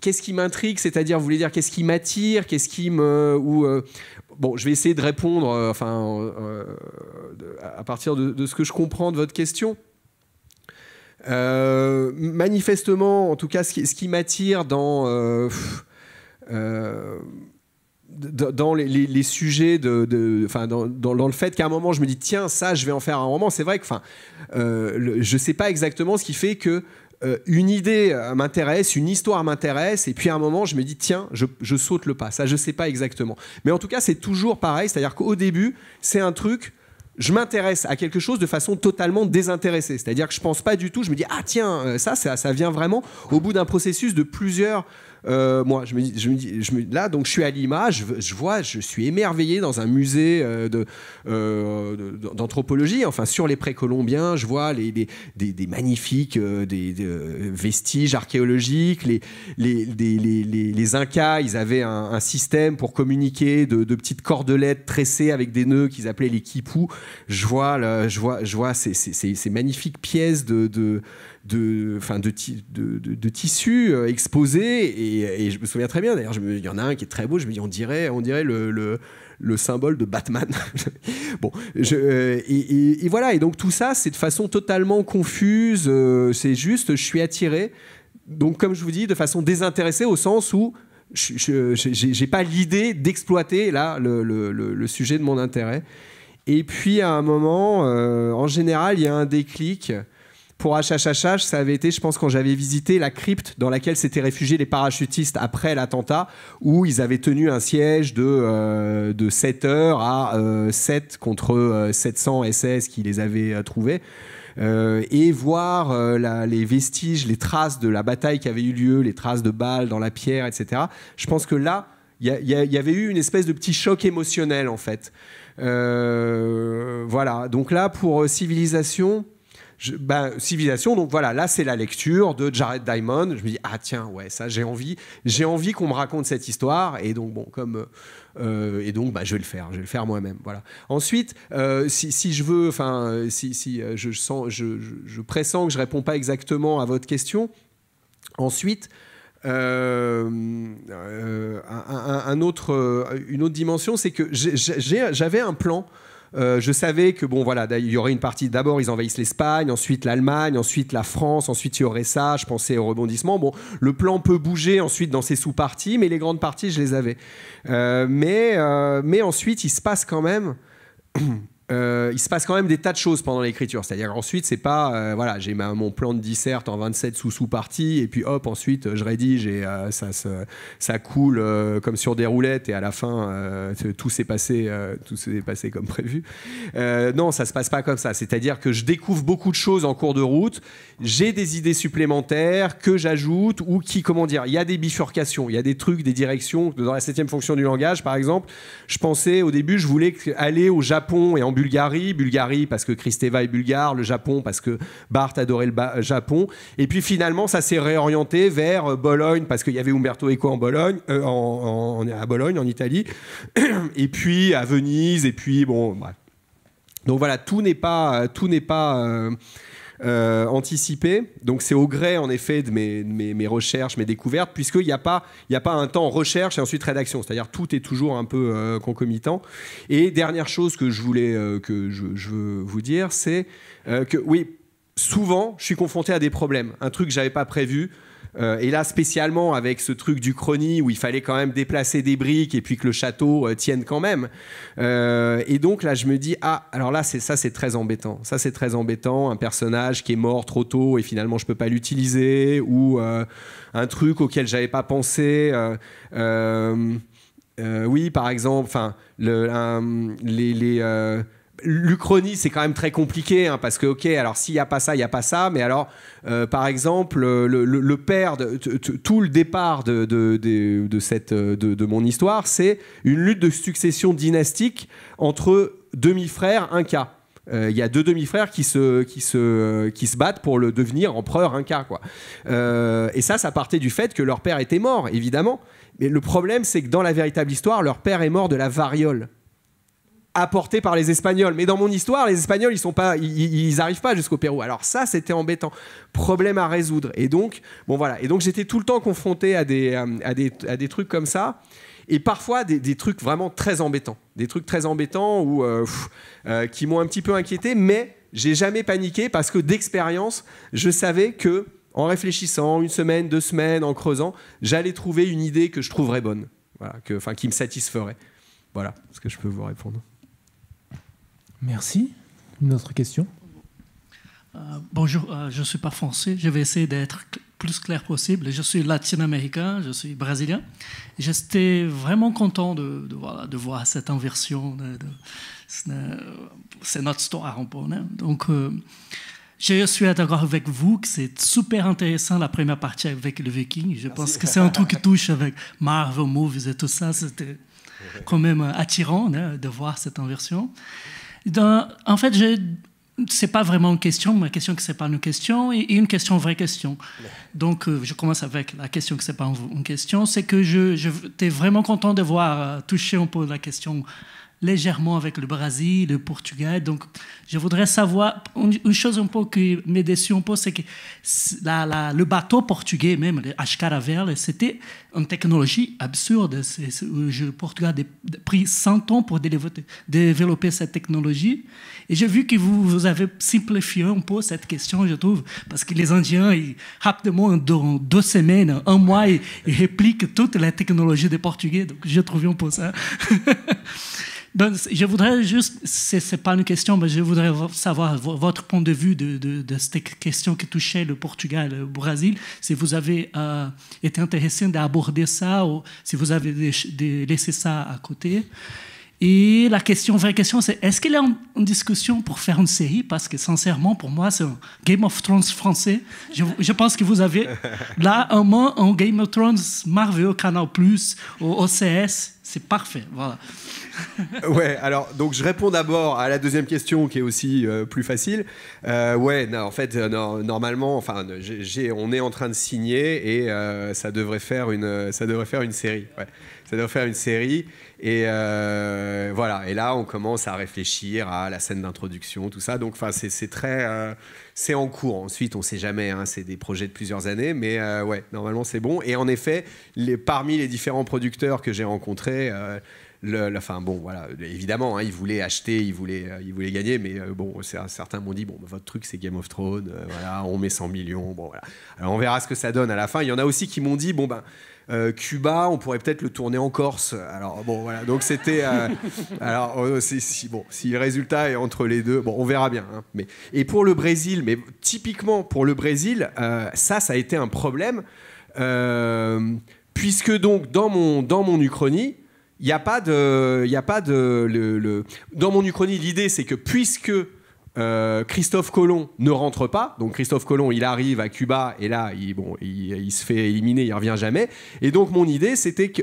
qu'est-ce qui m'intrigue C'est-à-dire, vous voulez dire qu'est-ce qui m'attire Qu'est-ce qui me ou bon, je vais essayer de répondre. enfin, à partir de, ce que je comprends de votre question. manifestement, en tout cas, ce qui m'attire dans dans les, les, sujets de, dans, dans, le fait qu'à un moment je me dis tiens ça je vais en faire un roman c'est vrai que enfin euh, je sais pas exactement ce qui fait que euh, une idée euh, m'intéresse, une histoire m'intéresse, et puis à un moment, je me dis, tiens, je, je, saute le pas. Ça, je sais pas exactement. Mais en tout cas, c'est toujours pareil. C'est-à-dire qu'au début, c'est un truc, je m'intéresse à quelque chose de façon totalement désintéressée. C'est-à-dire que je pense pas du tout, je me dis, ah tiens, ça, ça vient vraiment au bout d'un processus de plusieurs euh, moi, je me dis, je me dis là, donc je suis à Lima, je, vois, je suis émerveillé dans un musée euh, euh, d'anthropologie, enfin sur les précolombiens, je vois les, des, magnifiques des, vestiges archéologiques, les, les, les, les, Incas, ils avaient un, système pour communiquer de, petites cordelettes tressées avec des nœuds qu'ils appelaient les quipous. Je vois, je vois, je vois ces, ces, ces, ces magnifiques pièces de, de de, de, de, tissus euh, exposés. Et, je me souviens très bien, d'ailleurs, il y en a un qui est très beau, je me dis, on dirait, on dirait le, symbole de Batman. bon, euh, et, voilà, et donc tout ça, c'est de façon totalement confuse, euh, c'est juste, je suis attiré. Donc, comme je vous dis, de façon désintéressée, au sens où je n'ai pas l'idée d'exploiter là le, sujet de mon intérêt. Et puis à un moment, en général, il y a un déclic pour HHHH, ça avait été, je pense, quand j'avais visité la crypte dans laquelle s'étaient réfugiés les parachutistes après l'attentat, où ils avaient tenu un siège de, euh, de 7 heures à 7 euh, contre 700 euh, SS qui les avaient trouvés. et voir les vestiges, les traces de la bataille qui avait eu lieu, les traces de balles dans la pierre, etc. Je pense que là, il y, avait eu une espèce de petit choc émotionnel, en fait. voilà, donc là, pour Civilisation, ben, civilisation. Donc voilà, là c'est la lecture de Jared Diamond. Je me dis ah tiens ouais ça j'ai envie, j'ai envie qu'on me raconte cette histoire. Et donc bon comme euh, et donc bah, je vais le faire, je vais le faire moi-même. Voilà. Ensuite, euh, si, je veux, enfin si, euh, je sens, je, je, pressens que je réponds pas exactement à votre question. Ensuite. un, autre, une autre dimension, c'est que j'avais un plan euh, je savais que, bon, voilà, il y aurait une partie. D'abord, ils envahissent l'Espagne, ensuite l'Allemagne, ensuite la France, ensuite il y aurait ça. Je pensais au rebondissement. Bon, le plan peut bouger ensuite dans ses sous-parties, mais les grandes parties, je les avais. Euh, mais, euh, mais ensuite, il se passe quand même. Euh, il se passe quand même des tas de choses pendant l'écriture. C'est-à-dire ensuite, c'est pas euh, voilà, j'ai mon plan de disserte en 27 sous-sous-parties et puis hop, ensuite je rédige et euh, ça, ça, coule comme sur des roulettes et à la fin tout s'est passé, tout s'est passé comme prévu. non, ça se passe pas comme ça. C'est-à-dire que je découvre beaucoup de choses en cours de route. J'ai des idées supplémentaires que j'ajoute ou qui, comment dire, il y a des bifurcations, il y a des trucs, des directions. Dans la septième fonction du langage, par exemple, je pensais au début, je voulais aller au Japon et en Bulgarie. Bulgarie parce que Kristeva est bulgare, le Japon parce que Bart adorait le euh, Japon. Et puis finalement, ça s'est réorienté vers euh, Bologne parce qu'il y avait Umberto Eco en Bologne, euh, à Bologne, en Italie. Et puis à Venise. Et puis bon, bref. Donc voilà, tout n'est pas, tout n'est pas. Euh, anticipé, Donc c'est au gré en effet de mes, recherches, mes découvertes, puisqu'il n'y a, pas, a pas un temps recherche et ensuite rédaction. C'est-à-dire tout est toujours un peu euh, concomitant. Et dernière chose que je voulais euh, que je, veux vous dire, c'est que oui, souvent je suis confronté à des problèmes. Un truc que je j'avais pas prévu euh, et là, spécialement avec ce truc du chrony où il fallait quand même déplacer des briques et puis que le château euh, tienne quand même. Euh, et donc là, je me dis, ah, alors là, c'est ça, c'est très embêtant. Ça, c'est très embêtant. Un personnage qui est mort trop tôt et finalement, je peux pas l'utiliser ou un truc auquel j'avais pas pensé. oui, par exemple, enfin, le, les l'Uchronie, c'est quand même très compliqué, hein, parce que, ok, alors s'il n'y a pas ça, il n'y a pas ça, mais alors, euh, par exemple, euh, le, père, de, tout le départ de, de, cette, euh, de, mon histoire, c'est une lutte de succession dynastique entre demi-frères Inca. Il y a deux demi-frères qui se, qui, se, qui se battent pour le devenir empereur Inca. Quoi. et ça, ça partait du fait que leur père était mort, évidemment. Mais le problème, c'est que dans la véritable histoire, leur père est mort de la variole apporté par les Espagnols. Mais dans mon histoire, les Espagnols, ils sont pas, ils, arrivent pas jusqu'au Pérou. Alors ça, c'était embêtant. Problème à résoudre. Et donc, bon voilà. Et donc j'étais tout le temps confronté à des, euh, à des, à des trucs comme ça. Et parfois des, des, trucs vraiment très embêtants, des trucs très embêtants ou euh, euh, qui m'ont un petit peu inquiété. Mais j'ai jamais paniqué parce que d'expérience, je savais que en réfléchissant une semaine, deux semaines, en creusant, j'allais trouver une idée que je trouverais bonne, que, enfin, qui me satisferait. Voilà ce que je peux vous répondre. Merci. Une autre question euh, Bonjour, euh, je ne suis pas français. Je vais essayer d'être plus clair possible. Je suis latino-américain, je suis brésilien. J'étais vraiment content de, de, voir cette inversion. Euh, c'est notre histoire hein. Donc, je suis d'accord avec vous que c'est super intéressant la première partie avec le Viking. Je pense que c'est un truc qui touche avec Marvel Movies et tout ça. C'était quand même attirant hein, de voir cette inversion en fait, je c'est pas vraiment une question, ma question qui c'est pas une question et une question vraie question. Donc euh, je commence avec la question qui c'est pas une question, c'est que je j'étais vraiment content de voir euh, toucher un peu la question légèrement avec le Brésil, le Portugal. Donc, je voudrais savoir une chose un peu qui me déçut un peu, c'est que le bateau portugais, même le c'était une technologie absurde. le Portugal a pris 100 ans pour développer cette technologie. Et j'ai vu que vous, avez simplifié un peu cette question, je trouve, parce que les Indiens, rapidement, dans deux semaines, un mois, ils, répliquent toute la technologie des Portugais. Donc, j'ai trouvé un peu ça. Ben, je voudrais juste, ce pas une question, mais je voudrais savoir votre point de vue de, cette question qui touchait le Portugal, le euh, Brésil, si vous avez euh, été intéressé d'aborder ça ou si vous avez laissé ça à côté. Et la question, vraie question, c'est est-ce qu'il est en, une discussion pour faire une série Parce que sincèrement, pour moi, c'est un Game of Thrones français. Je, pense que vous avez là un moment Game of Thrones Marvel, Canal+, plus OCS. C'est parfait, voilà. ouais, alors donc je réponds d'abord à la deuxième question qui est aussi euh, plus facile. Euh, ouais, en fait, euh, normalement, enfin, j'ai, on est en train de signer et ça devrait faire une, ça devrait faire une série. Ça devrait faire une série et voilà. Et là, on commence à réfléchir à la scène d'introduction, tout ça. Donc, enfin, c'est très, c'est en cours. Ensuite, on ne sait jamais. Hein, c'est des projets de plusieurs années, mais ouais, normalement, c'est bon. Et en effet, les, parmi les différents producteurs que j'ai rencontrés le, bon, voilà, évidemment, hein, ils voulaient acheter, ils voulaient, euh, gagner, mais euh, bon, certains m'ont dit, bon, bah, votre truc c'est Game of Thrones, euh, on met 100 millions, Alors on verra ce que ça donne à la fin. Il y en a aussi qui m'ont dit, bon, ben. Cuba, on pourrait peut-être le tourner en Corse. Alors bon, voilà. Donc c'était. alors si bon, si le résultat est entre les deux, bon, on verra bien. Hein, et pour le Brésil, mais typiquement pour le Brésil, ça, ça a été un problème puisque donc dans mon dans mon uchronie, il n'y a pas de. Y a pas de le, Dans mon Uchronie, l'idée, c'est que puisque euh, Christophe Colomb ne rentre pas. Donc Christophe Colomb, il arrive à Cuba et là, il, bon, il, se fait éliminer, il revient jamais. Et donc mon idée, c'était que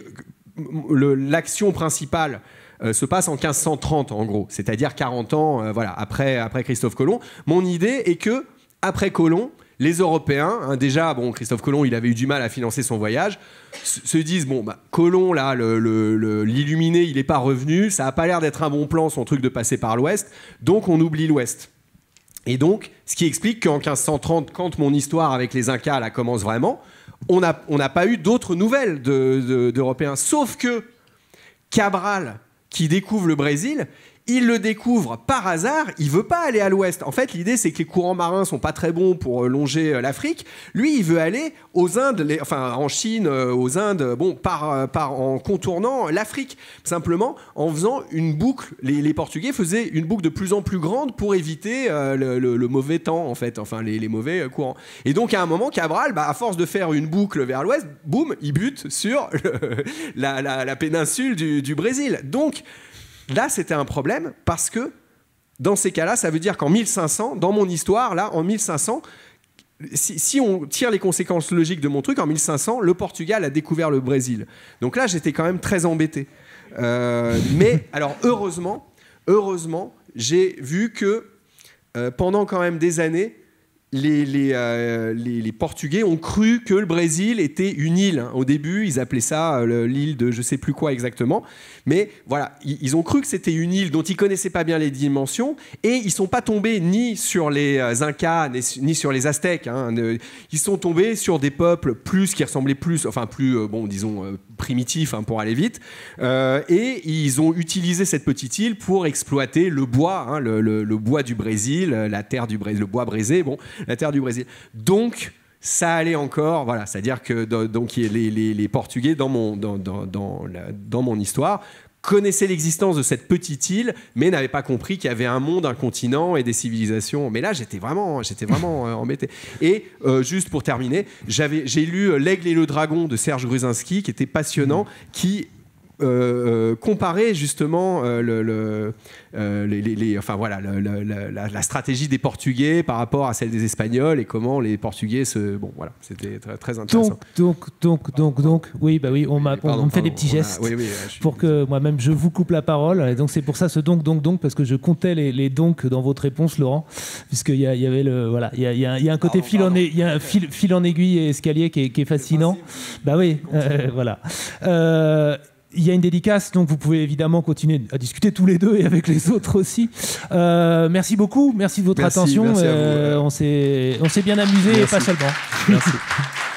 l'action principale euh, se passe en 1530 en gros, c'est-à-dire 40 ans euh, voilà, après, après Christophe Colomb. Mon idée est que après Colomb, les Européens, hein, déjà, bon, Christophe Colomb, il avait eu du mal à financer son voyage, se disent bon, bah, Colomb, là, l'illuminé, il n'est pas revenu, ça n'a pas l'air d'être un bon plan, son truc de passer par l'Ouest, donc on oublie l'Ouest. Et donc, ce qui explique qu'en 1530, quand mon histoire avec les Incas là, commence vraiment, on n'a pas eu d'autres nouvelles d'Européens, sauf que Cabral, qui découvre le Brésil, il le découvre par hasard, il veut pas aller à l'ouest. En fait, l'idée c'est que les courants marins sont pas très bons pour euh, longer euh, l'Afrique. Lui, il veut aller aux Indes, enfin en Chine, euh, aux Indes, bon, par, en contournant l'Afrique. Simplement, en faisant une boucle, les, Portugais faisaient une boucle de plus en plus grande pour éviter le, mauvais temps, en fait, enfin les, mauvais courants. Et donc à un moment, Cabral, bah, à force de faire une boucle vers l'ouest, boum, il bute sur la, péninsule du, du Brésil. Donc, Là, c'était un problème parce que dans ces cas-là, ça veut dire qu'en 1500, dans mon histoire, là, en 1500, si, on tire les conséquences logiques de mon truc, en 1500, le Portugal a découvert le Brésil. Donc là, j'étais quand même très embêté. Euh, mais alors, heureusement, heureusement, j'ai vu que euh, pendant quand même des années, euh, les, Portugais ont cru que le Brésil était une île. Au début, ils appelaient ça euh, l'île de je ne sais plus quoi exactement. Mais voilà, ils, ont cru que c'était une île dont ils connaissaient pas bien les dimensions et ils sont pas tombés ni sur les euh, Incas ni, sur les Aztèques. Hein. Ils sont tombés sur des peuples plus qui ressemblaient plus, enfin plus, bon, disons, primitif hein, pour aller vite. Euh, et ils ont utilisé cette petite île pour exploiter le bois, hein, le, bois du Brésil, euh, la terre du Brésil, le bois brisé, bon, la terre du Brésil. Donc ça allait encore, voilà, c'est-à-dire que donc les, les Portugais dans mon, dans, dans, dans mon histoire connaissait l'existence de cette petite île, mais n'avait pas compris qu'il y avait un monde, un continent et des civilisations. Mais là, j'étais vraiment, j'étais vraiment euh, embêté. Et euh, juste pour terminer, j'avais, j'ai lu euh, L'Aigle et le Dragon de Serge Grusinski qui était passionnant, qui euh, euh, comparer justement euh, le, enfin voilà, la, stratégie des Portugais par rapport à celle des Espagnols et comment les Portugais se. Bon, voilà, c'était très, intéressant. Donc, donc, donc, donc, donc, oui, bah oui, on, me fait des petits gestes pour que moi-même je vous coupe la parole. Et donc, c'est pour ça ce donc, donc, donc, parce que je comptais les, donc dans votre réponse, Laurent, puisqu'il y, il y avait le. Voilà, il y a, un côté fil, En, un fil, fil, en aiguille et escalier qui est, fascinant. Bah oui, voilà il y a une dédicace, donc vous pouvez évidemment continuer à discuter tous les deux et avec les autres aussi. Euh, merci beaucoup, merci de votre attention. Euh, on s'est bien amusé, et pas seulement. Merci.